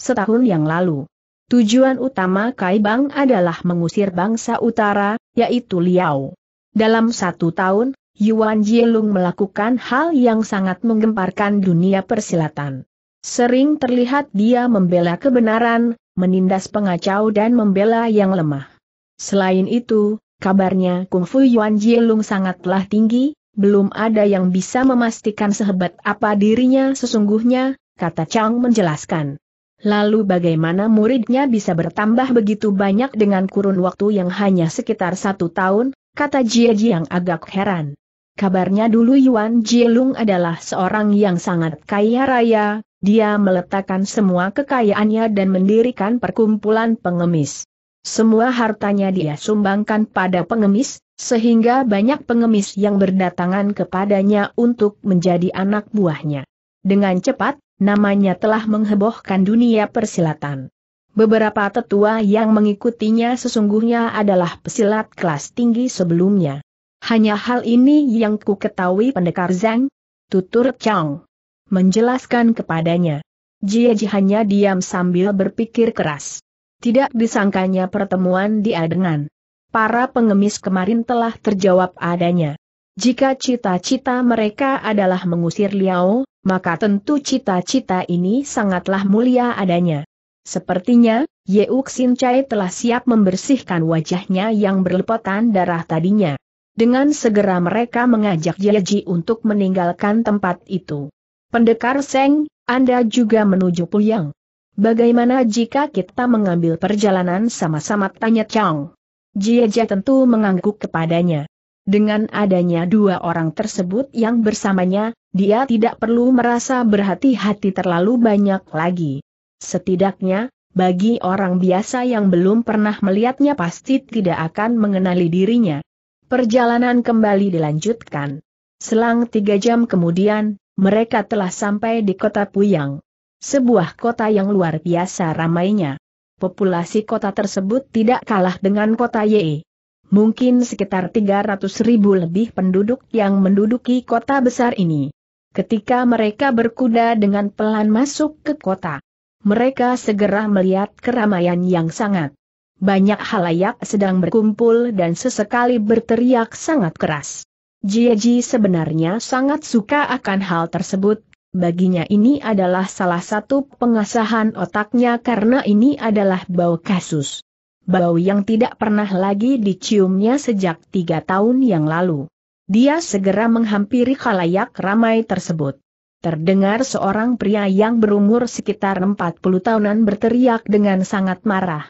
setahun yang lalu. Tujuan utama Kaibang adalah mengusir bangsa utara, yaitu Liao. Dalam satu tahun, Yuan Jielung melakukan hal yang sangat menggemparkan dunia persilatan. Sering terlihat dia membela kebenaran, menindas pengacau dan membela yang lemah. Selain itu, kabarnya kungfu Yuan Jielung sangatlah tinggi, belum ada yang bisa memastikan sehebat apa dirinya sesungguhnya, kata Chang menjelaskan. Lalu bagaimana muridnya bisa bertambah begitu banyak dengan kurun waktu yang hanya sekitar satu tahun, kata Jie Ji yang agak heran. Kabarnya dulu Yuan Jielung adalah seorang yang sangat kaya raya, dia meletakkan semua kekayaannya dan mendirikan perkumpulan pengemis. Semua hartanya dia sumbangkan pada pengemis, sehingga banyak pengemis yang berdatangan kepadanya untuk menjadi anak buahnya. Dengan cepat, namanya telah menghebohkan dunia persilatan. Beberapa tetua yang mengikutinya sesungguhnya adalah pesilat kelas tinggi sebelumnya. Hanya hal ini yang ku ketahui pendekar Zhang, tutur Chang. Menjelaskan kepadanya. Jie Ji hanya diam sambil berpikir keras. Tidak disangkanya pertemuan dia dengan para pengemis kemarin telah terjawab adanya. Jika cita-cita mereka adalah mengusir Liao, maka tentu cita-cita ini sangatlah mulia adanya. Sepertinya, Yeuk Sin Chai telah siap membersihkan wajahnya yang berlepotan darah tadinya. Dengan segera mereka mengajak Yeji untuk meninggalkan tempat itu. Pendekar Seng, Anda juga menuju Puyang. Bagaimana jika kita mengambil perjalanan sama-sama tanya Chang? Ji tentu mengangguk kepadanya. Dengan adanya dua orang tersebut yang bersamanya, dia tidak perlu merasa berhati-hati terlalu banyak lagi. Setidaknya, bagi orang biasa yang belum pernah melihatnya pasti tidak akan mengenali dirinya. Perjalanan kembali dilanjutkan. Selang tiga jam kemudian, mereka telah sampai di kota Puyang. Sebuah kota yang luar biasa ramainya. Populasi kota tersebut tidak kalah dengan kota Ye. Mungkin sekitar 300 ribu lebih penduduk yang menduduki kota besar ini. Ketika mereka berkuda dengan pelan masuk ke kota, mereka segera melihat keramaian yang sangat banyak halayak sedang berkumpul dan sesekali berteriak sangat keras. Jiaji sebenarnya sangat suka akan hal tersebut, baginya ini adalah salah satu pengasahan otaknya karena ini adalah bau kasus bau yang tidak pernah lagi diciumnya sejak tiga tahun yang lalu. Dia segera menghampiri kalayak ramai tersebut. Terdengar seorang pria yang berumur sekitar 40 tahunan berteriak dengan sangat marah.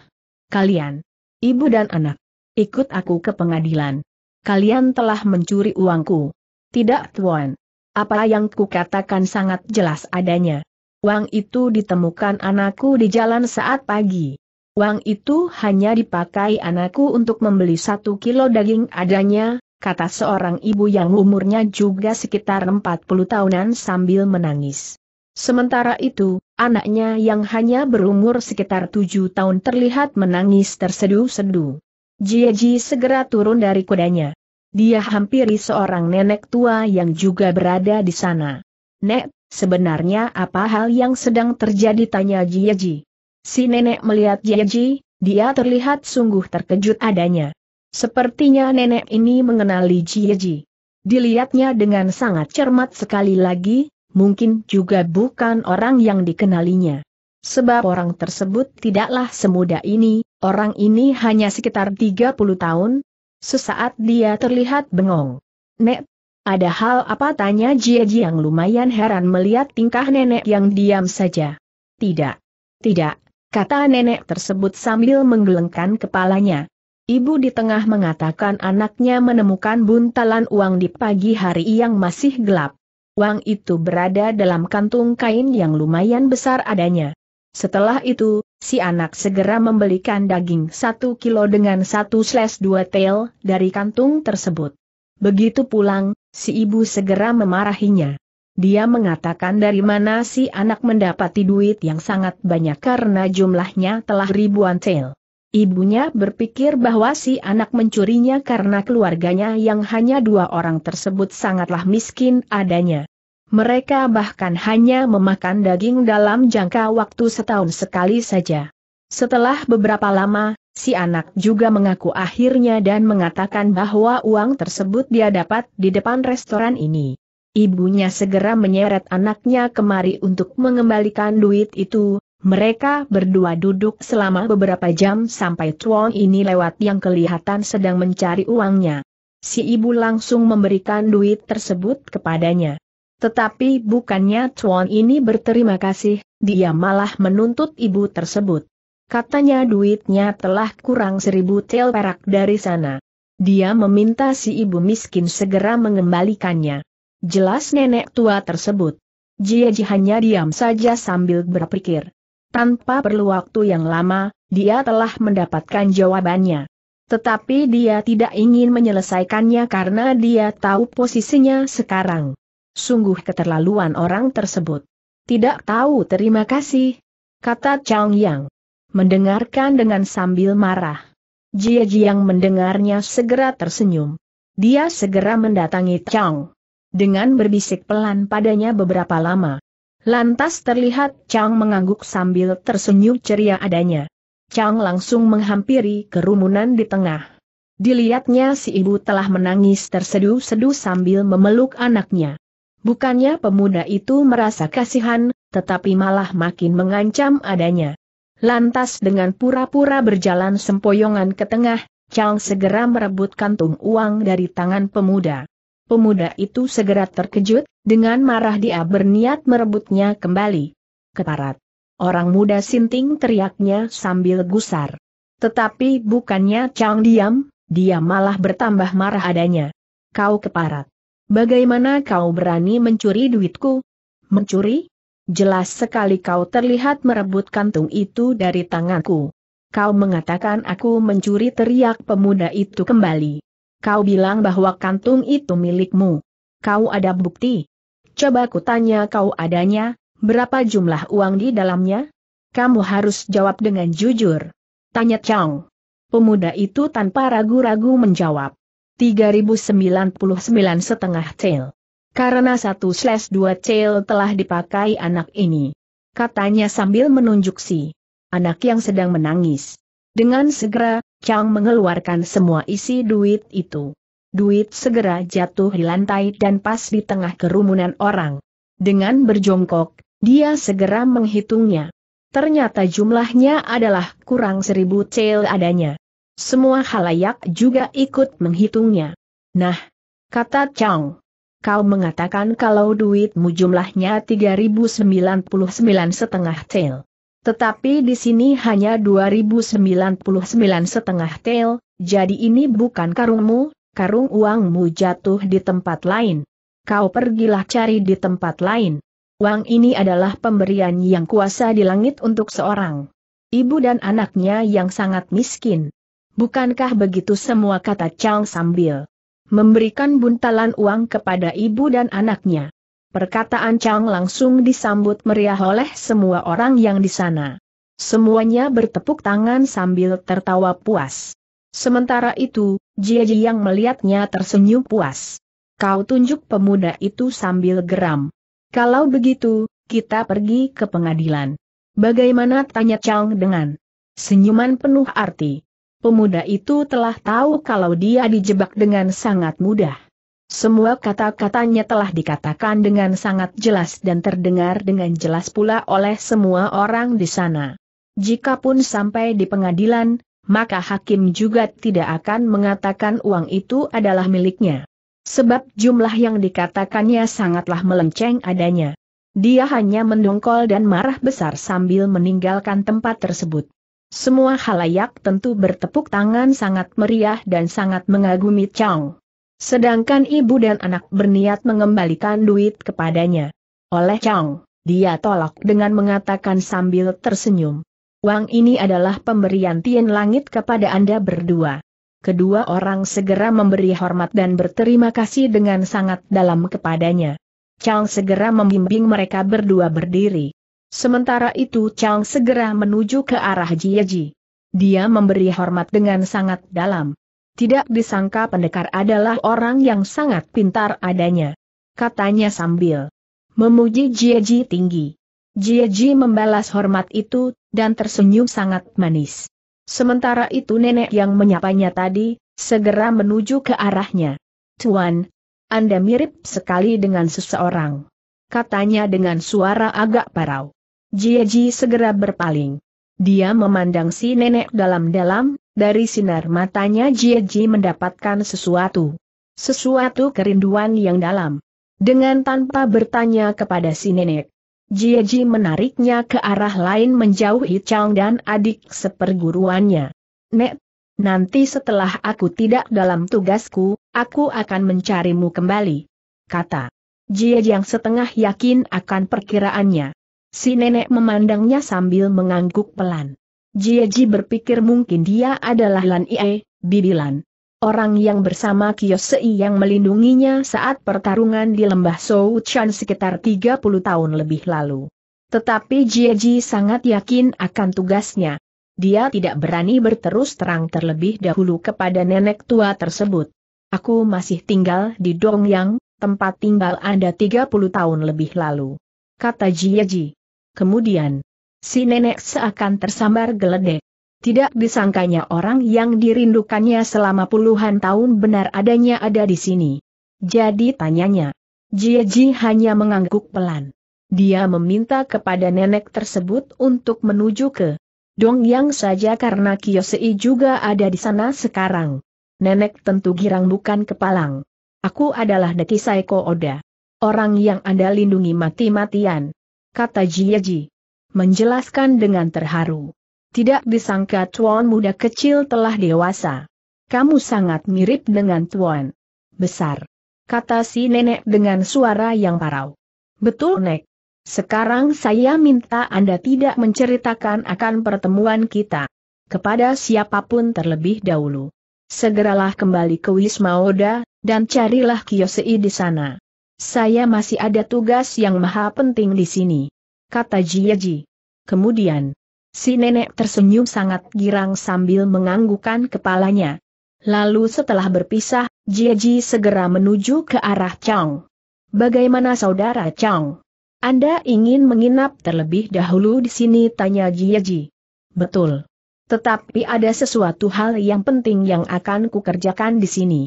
Kalian, ibu dan anak, ikut aku ke pengadilan. Kalian telah mencuri uangku. Tidak tuan. Apa yang kukatakan sangat jelas adanya. Uang itu ditemukan anakku di jalan saat pagi. Uang itu hanya dipakai anakku untuk membeli satu kilo daging adanya, kata seorang ibu yang umurnya juga sekitar 40 tahunan sambil menangis. Sementara itu, anaknya yang hanya berumur sekitar tujuh tahun terlihat menangis terseduh-seduh. Jieji segera turun dari kudanya. Dia hampiri seorang nenek tua yang juga berada di sana. Nek, sebenarnya apa hal yang sedang terjadi tanya Jieji. Si nenek melihat Yeji, dia terlihat sungguh terkejut adanya. Sepertinya nenek ini mengenali Yeji. Dilihatnya dengan sangat cermat sekali lagi, mungkin juga bukan orang yang dikenalinya. Sebab orang tersebut tidaklah semuda ini, orang ini hanya sekitar 30 tahun. Sesaat dia terlihat bengong. Nek, ada hal apa tanya Jiaji yang lumayan heran melihat tingkah nenek yang diam saja. Tidak. Tidak, kata nenek tersebut sambil menggelengkan kepalanya. Ibu di tengah mengatakan anaknya menemukan buntalan uang di pagi hari yang masih gelap. Uang itu berada dalam kantung kain yang lumayan besar adanya. Setelah itu, si anak segera membelikan daging satu kilo dengan satu slash dua tel dari kantung tersebut. Begitu pulang, si ibu segera memarahinya. Dia mengatakan dari mana si anak mendapati duit yang sangat banyak karena jumlahnya telah ribuan tel. Ibunya berpikir bahwa si anak mencurinya karena keluarganya yang hanya dua orang tersebut sangatlah miskin adanya. Mereka bahkan hanya memakan daging dalam jangka waktu setahun sekali saja. Setelah beberapa lama, si anak juga mengaku akhirnya dan mengatakan bahwa uang tersebut dia dapat di depan restoran ini. Ibunya segera menyeret anaknya kemari untuk mengembalikan duit itu, mereka berdua duduk selama beberapa jam sampai Tuan ini lewat yang kelihatan sedang mencari uangnya. Si ibu langsung memberikan duit tersebut kepadanya. Tetapi bukannya Tuan ini berterima kasih, dia malah menuntut ibu tersebut. Katanya duitnya telah kurang seribu tel perak dari sana. Dia meminta si ibu miskin segera mengembalikannya. Jelas nenek tua tersebut. Jie Ji hanya diam saja sambil berpikir. Tanpa perlu waktu yang lama, dia telah mendapatkan jawabannya. Tetapi dia tidak ingin menyelesaikannya karena dia tahu posisinya sekarang. Sungguh keterlaluan orang tersebut. Tidak tahu terima kasih, kata Chang Yang. Mendengarkan dengan sambil marah. Jie Ji yang mendengarnya segera tersenyum. Dia segera mendatangi Chang dengan berbisik pelan padanya beberapa lama. Lantas terlihat Chang mengangguk sambil tersenyum ceria adanya. Chang langsung menghampiri kerumunan di tengah. Dilihatnya si ibu telah menangis terseduh-seduh sambil memeluk anaknya. Bukannya pemuda itu merasa kasihan, tetapi malah makin mengancam adanya. Lantas dengan pura-pura berjalan sempoyongan ke tengah, Chang segera merebut kantung uang dari tangan pemuda. Pemuda itu segera terkejut, dengan marah dia berniat merebutnya kembali. Keparat. Orang muda sinting teriaknya sambil gusar. Tetapi bukannya Chang diam, dia malah bertambah marah adanya. Kau keparat. Bagaimana kau berani mencuri duitku? Mencuri? Jelas sekali kau terlihat merebut kantung itu dari tanganku. Kau mengatakan aku mencuri teriak pemuda itu kembali. Kau bilang bahwa kantung itu milikmu. Kau ada bukti? Coba kutanya kau adanya, berapa jumlah uang di dalamnya? Kamu harus jawab dengan jujur. Tanya Chong. Pemuda itu tanpa ragu-ragu menjawab. 3099 setengah cel. Karena satu slash dua cel telah dipakai anak ini. Katanya sambil menunjuk si anak yang sedang menangis. Dengan segera, Chang mengeluarkan semua isi duit itu. Duit segera jatuh di lantai dan pas di tengah kerumunan orang. Dengan berjongkok, dia segera menghitungnya. Ternyata jumlahnya adalah kurang seribu cel adanya. Semua halayak juga ikut menghitungnya. Nah, kata Chang. Kau mengatakan kalau duitmu jumlahnya 3099 setengah cel. Tetapi di sini hanya 2099 setengah tel, jadi ini bukan karungmu, karung uangmu jatuh di tempat lain. Kau pergilah cari di tempat lain. Uang ini adalah pemberian yang kuasa di langit untuk seorang ibu dan anaknya yang sangat miskin. Bukankah begitu semua kata Chang sambil memberikan buntalan uang kepada ibu dan anaknya? Perkataan Chang langsung disambut meriah oleh semua orang yang di sana. Semuanya bertepuk tangan sambil tertawa puas. Sementara itu, Jie Ji yang melihatnya tersenyum puas. Kau tunjuk pemuda itu sambil geram. Kalau begitu, kita pergi ke pengadilan. Bagaimana tanya Chang dengan senyuman penuh arti. Pemuda itu telah tahu kalau dia dijebak dengan sangat mudah. Semua kata-katanya telah dikatakan dengan sangat jelas dan terdengar dengan jelas pula oleh semua orang di sana. Jika pun sampai di pengadilan, maka hakim juga tidak akan mengatakan uang itu adalah miliknya. Sebab jumlah yang dikatakannya sangatlah melenceng adanya. Dia hanya mendongkol dan marah besar sambil meninggalkan tempat tersebut. Semua halayak tentu bertepuk tangan sangat meriah dan sangat mengagumi Chang. Sedangkan ibu dan anak berniat mengembalikan duit kepadanya. Oleh Chang, dia tolak dengan mengatakan sambil tersenyum. Uang ini adalah pemberian Tian Langit kepada Anda berdua. Kedua orang segera memberi hormat dan berterima kasih dengan sangat dalam kepadanya. Chang segera membimbing mereka berdua berdiri. Sementara itu Chang segera menuju ke arah Jieji. Dia memberi hormat dengan sangat dalam. Tidak disangka pendekar adalah orang yang sangat pintar adanya. Katanya sambil memuji Jieji tinggi. Jieji membalas hormat itu, dan tersenyum sangat manis. Sementara itu nenek yang menyapanya tadi, segera menuju ke arahnya. Tuan, Anda mirip sekali dengan seseorang. Katanya dengan suara agak parau. Jieji segera berpaling. Dia memandang si nenek dalam-dalam, dari sinar matanya Jie Ji mendapatkan sesuatu. Sesuatu kerinduan yang dalam. Dengan tanpa bertanya kepada si nenek, Jie Ji menariknya ke arah lain menjauhi Chang dan adik seperguruannya. Nek, nanti setelah aku tidak dalam tugasku, aku akan mencarimu kembali. Kata. Jie yang setengah yakin akan perkiraannya. Si nenek memandangnya sambil mengangguk pelan. Jieji berpikir mungkin dia adalah Lan Ie, Bibilan. Orang yang bersama Sei yang melindunginya saat pertarungan di lembah Sou Chan sekitar 30 tahun lebih lalu. Tetapi Jieji sangat yakin akan tugasnya. Dia tidak berani berterus terang terlebih dahulu kepada nenek tua tersebut. Aku masih tinggal di Dongyang, tempat tinggal Anda 30 tahun lebih lalu. Kata Jieji. Kemudian, si nenek seakan tersambar geledek. Tidak disangkanya orang yang dirindukannya selama puluhan tahun benar adanya ada di sini. Jadi tanyanya. Jieji hanya mengangguk pelan. Dia meminta kepada nenek tersebut untuk menuju ke Dongyang saja karena Kiyosei juga ada di sana sekarang. Nenek tentu girang bukan kepalang. Aku adalah Deki Saiko Oda. Orang yang Anda lindungi mati-matian kata Jiaji. Menjelaskan dengan terharu. Tidak disangka tuan muda kecil telah dewasa. Kamu sangat mirip dengan tuan. Besar. Kata si nenek dengan suara yang parau. Betul nek. Sekarang saya minta Anda tidak menceritakan akan pertemuan kita. Kepada siapapun terlebih dahulu. Segeralah kembali ke Wisma Oda, dan carilah Kiyosei di sana. Saya masih ada tugas yang maha penting di sini. Kata Jiaji. Kemudian, si nenek tersenyum sangat girang sambil menganggukkan kepalanya. Lalu setelah berpisah, Jiaji segera menuju ke arah Chang. Bagaimana saudara Chang? Anda ingin menginap terlebih dahulu di sini tanya Jiaji. Betul. Tetapi ada sesuatu hal yang penting yang akan kukerjakan di sini.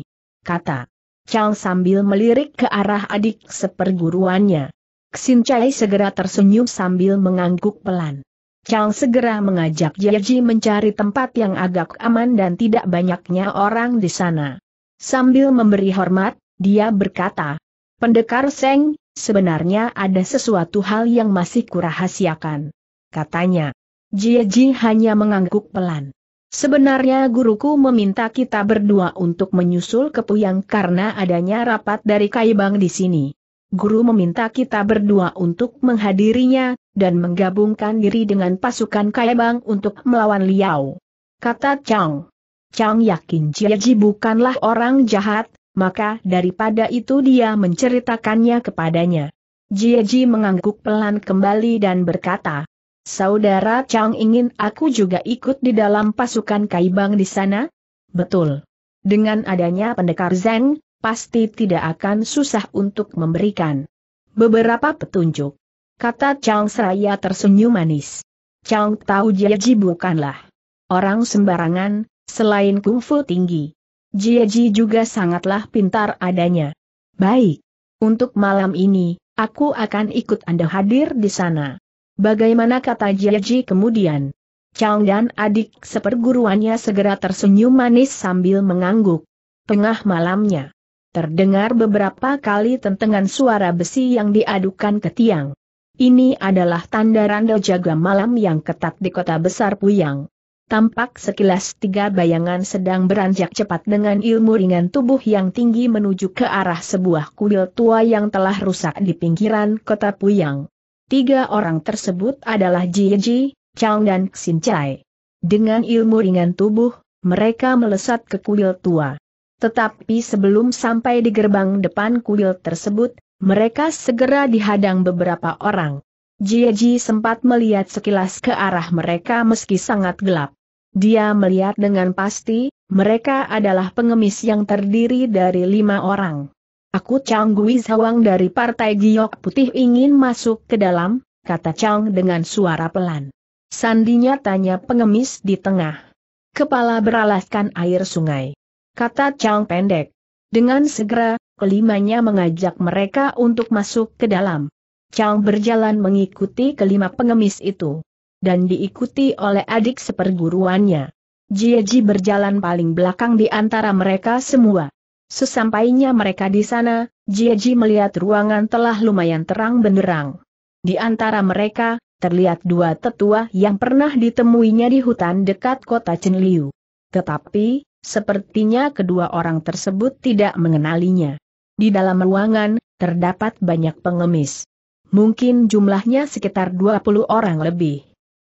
Kata. Chow sambil melirik ke arah adik seperguruannya. Xin Chai segera tersenyum sambil mengangguk pelan. Chang segera mengajak Jiaji mencari tempat yang agak aman dan tidak banyaknya orang di sana. Sambil memberi hormat, dia berkata, Pendekar Seng, sebenarnya ada sesuatu hal yang masih kurahasiakan. Katanya, Jiaji hanya mengangguk pelan. Sebenarnya guruku meminta kita berdua untuk menyusul ke Puyang karena adanya rapat dari Kaibang di sini. Guru meminta kita berdua untuk menghadirinya, dan menggabungkan diri dengan pasukan Kaibang untuk melawan Liao. Kata Chang. Chang yakin Jiaji bukanlah orang jahat, maka daripada itu dia menceritakannya kepadanya. Jiaji mengangguk pelan kembali dan berkata, Saudara Chang ingin aku juga ikut di dalam pasukan Kaibang di sana? Betul. Dengan adanya pendekar Zeng, pasti tidak akan susah untuk memberikan beberapa petunjuk. Kata Chang seraya tersenyum manis. Chang tahu Jieji bukanlah orang sembarangan, selain kungfu tinggi. Jieji juga sangatlah pintar adanya. Baik. Untuk malam ini, aku akan ikut Anda hadir di sana. Bagaimana kata Jiaji kemudian? Chang dan adik seperguruannya segera tersenyum manis sambil mengangguk. Tengah malamnya, terdengar beberapa kali tentengan suara besi yang diadukan ke tiang. Ini adalah tanda randa jaga malam yang ketat di kota besar Puyang. Tampak sekilas tiga bayangan sedang beranjak cepat dengan ilmu ringan tubuh yang tinggi menuju ke arah sebuah kuil tua yang telah rusak di pinggiran kota Puyang. Tiga orang tersebut adalah Ji, Chang dan Xin Chai. Dengan ilmu ringan tubuh, mereka melesat ke kuil tua. Tetapi sebelum sampai di gerbang depan kuil tersebut, mereka segera dihadang beberapa orang. Ji sempat melihat sekilas ke arah mereka meski sangat gelap. Dia melihat dengan pasti, mereka adalah pengemis yang terdiri dari lima orang. Aku Chang Gui dari Partai Giok Putih ingin masuk ke dalam, kata Chang dengan suara pelan. Sandinya tanya pengemis di tengah. Kepala beralaskan air sungai. Kata Chang pendek. Dengan segera, kelimanya mengajak mereka untuk masuk ke dalam. Chang berjalan mengikuti kelima pengemis itu. Dan diikuti oleh adik seperguruannya. Jieji berjalan paling belakang di antara mereka semua. Sesampainya mereka di sana, Jieji melihat ruangan telah lumayan terang benderang. Di antara mereka, terlihat dua tetua yang pernah ditemuinya di hutan dekat kota Chenliu. Tetapi, sepertinya kedua orang tersebut tidak mengenalinya. Di dalam ruangan, terdapat banyak pengemis. Mungkin jumlahnya sekitar 20 orang lebih.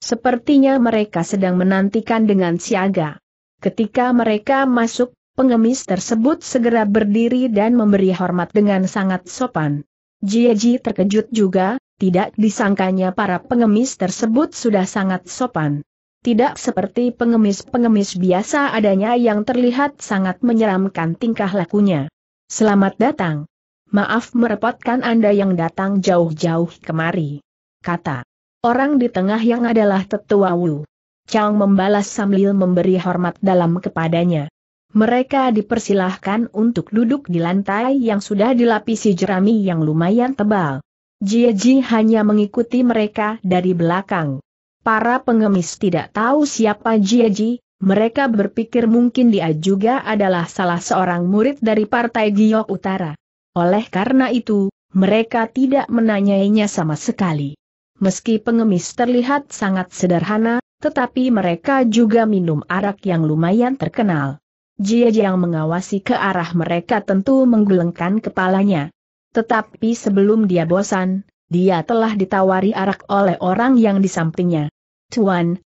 Sepertinya mereka sedang menantikan dengan siaga. Ketika mereka masuk, Pengemis tersebut segera berdiri dan memberi hormat dengan sangat sopan. Jieji terkejut juga, tidak disangkanya para pengemis tersebut sudah sangat sopan. Tidak seperti pengemis-pengemis biasa adanya yang terlihat sangat menyeramkan tingkah lakunya. Selamat datang. Maaf merepotkan Anda yang datang jauh-jauh kemari. Kata. Orang di tengah yang adalah tetua Wu. Chang membalas sambil memberi hormat dalam kepadanya. Mereka dipersilahkan untuk duduk di lantai yang sudah dilapisi jerami yang lumayan tebal. Jie Ji hanya mengikuti mereka dari belakang. Para pengemis tidak tahu siapa Jie Ji, mereka berpikir mungkin dia juga adalah salah seorang murid dari Partai Giok Utara. Oleh karena itu, mereka tidak menanyainya sama sekali. Meski pengemis terlihat sangat sederhana, tetapi mereka juga minum arak yang lumayan terkenal. Jia yang mengawasi ke arah mereka tentu menggelengkan kepalanya. Tetapi sebelum dia bosan, dia telah ditawari arak oleh orang yang di sampingnya. Tuan,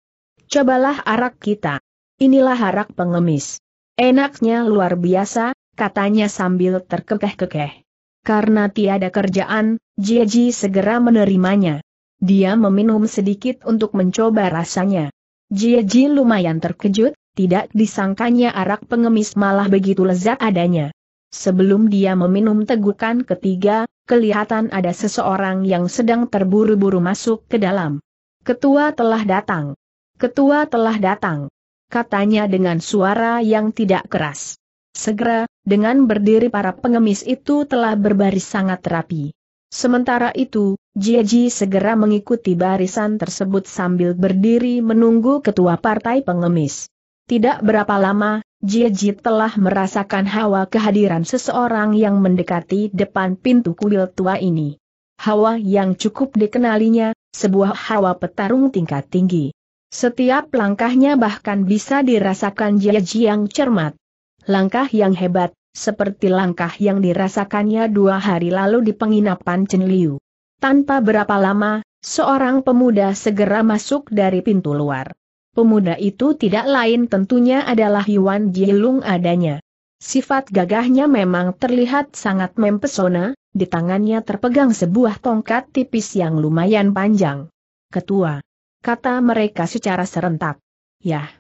cobalah arak kita. Inilah arak pengemis. Enaknya luar biasa, katanya sambil terkekeh-kekeh. Karena tiada kerjaan, Ji segera menerimanya. Dia meminum sedikit untuk mencoba rasanya. Ji lumayan terkejut, tidak disangkanya arak pengemis malah begitu lezat adanya. Sebelum dia meminum tegukan ketiga, kelihatan ada seseorang yang sedang terburu-buru masuk ke dalam. Ketua telah datang. Ketua telah datang. Katanya dengan suara yang tidak keras. Segera, dengan berdiri para pengemis itu telah berbaris sangat rapi. Sementara itu, Jieji segera mengikuti barisan tersebut sambil berdiri menunggu ketua partai pengemis. Tidak berapa lama, Jiji telah merasakan hawa kehadiran seseorang yang mendekati depan pintu kuil tua ini. Hawa yang cukup dikenalinya, sebuah hawa petarung tingkat tinggi. Setiap langkahnya bahkan bisa dirasakan Jiji yang cermat. Langkah yang hebat, seperti langkah yang dirasakannya dua hari lalu di penginapan Chen Liu. Tanpa berapa lama, seorang pemuda segera masuk dari pintu luar. Pemuda itu tidak lain tentunya adalah Yuan Jilung adanya. Sifat gagahnya memang terlihat sangat mempesona, di tangannya terpegang sebuah tongkat tipis yang lumayan panjang. Ketua. Kata mereka secara serentak. Yah.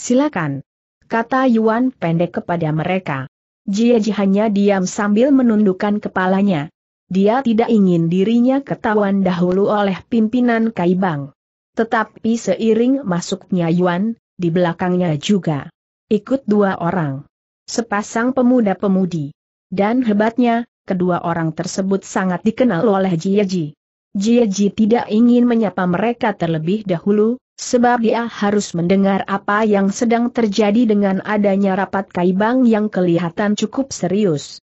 Silakan. Kata Yuan pendek kepada mereka. Jie Ji hanya diam sambil menundukkan kepalanya. Dia tidak ingin dirinya ketahuan dahulu oleh pimpinan Kaibang. Tetapi seiring masuknya Yuan, di belakangnya juga ikut dua orang. Sepasang pemuda-pemudi. Dan hebatnya, kedua orang tersebut sangat dikenal oleh Jieji. Jieji tidak ingin menyapa mereka terlebih dahulu, sebab dia harus mendengar apa yang sedang terjadi dengan adanya rapat kaibang yang kelihatan cukup serius.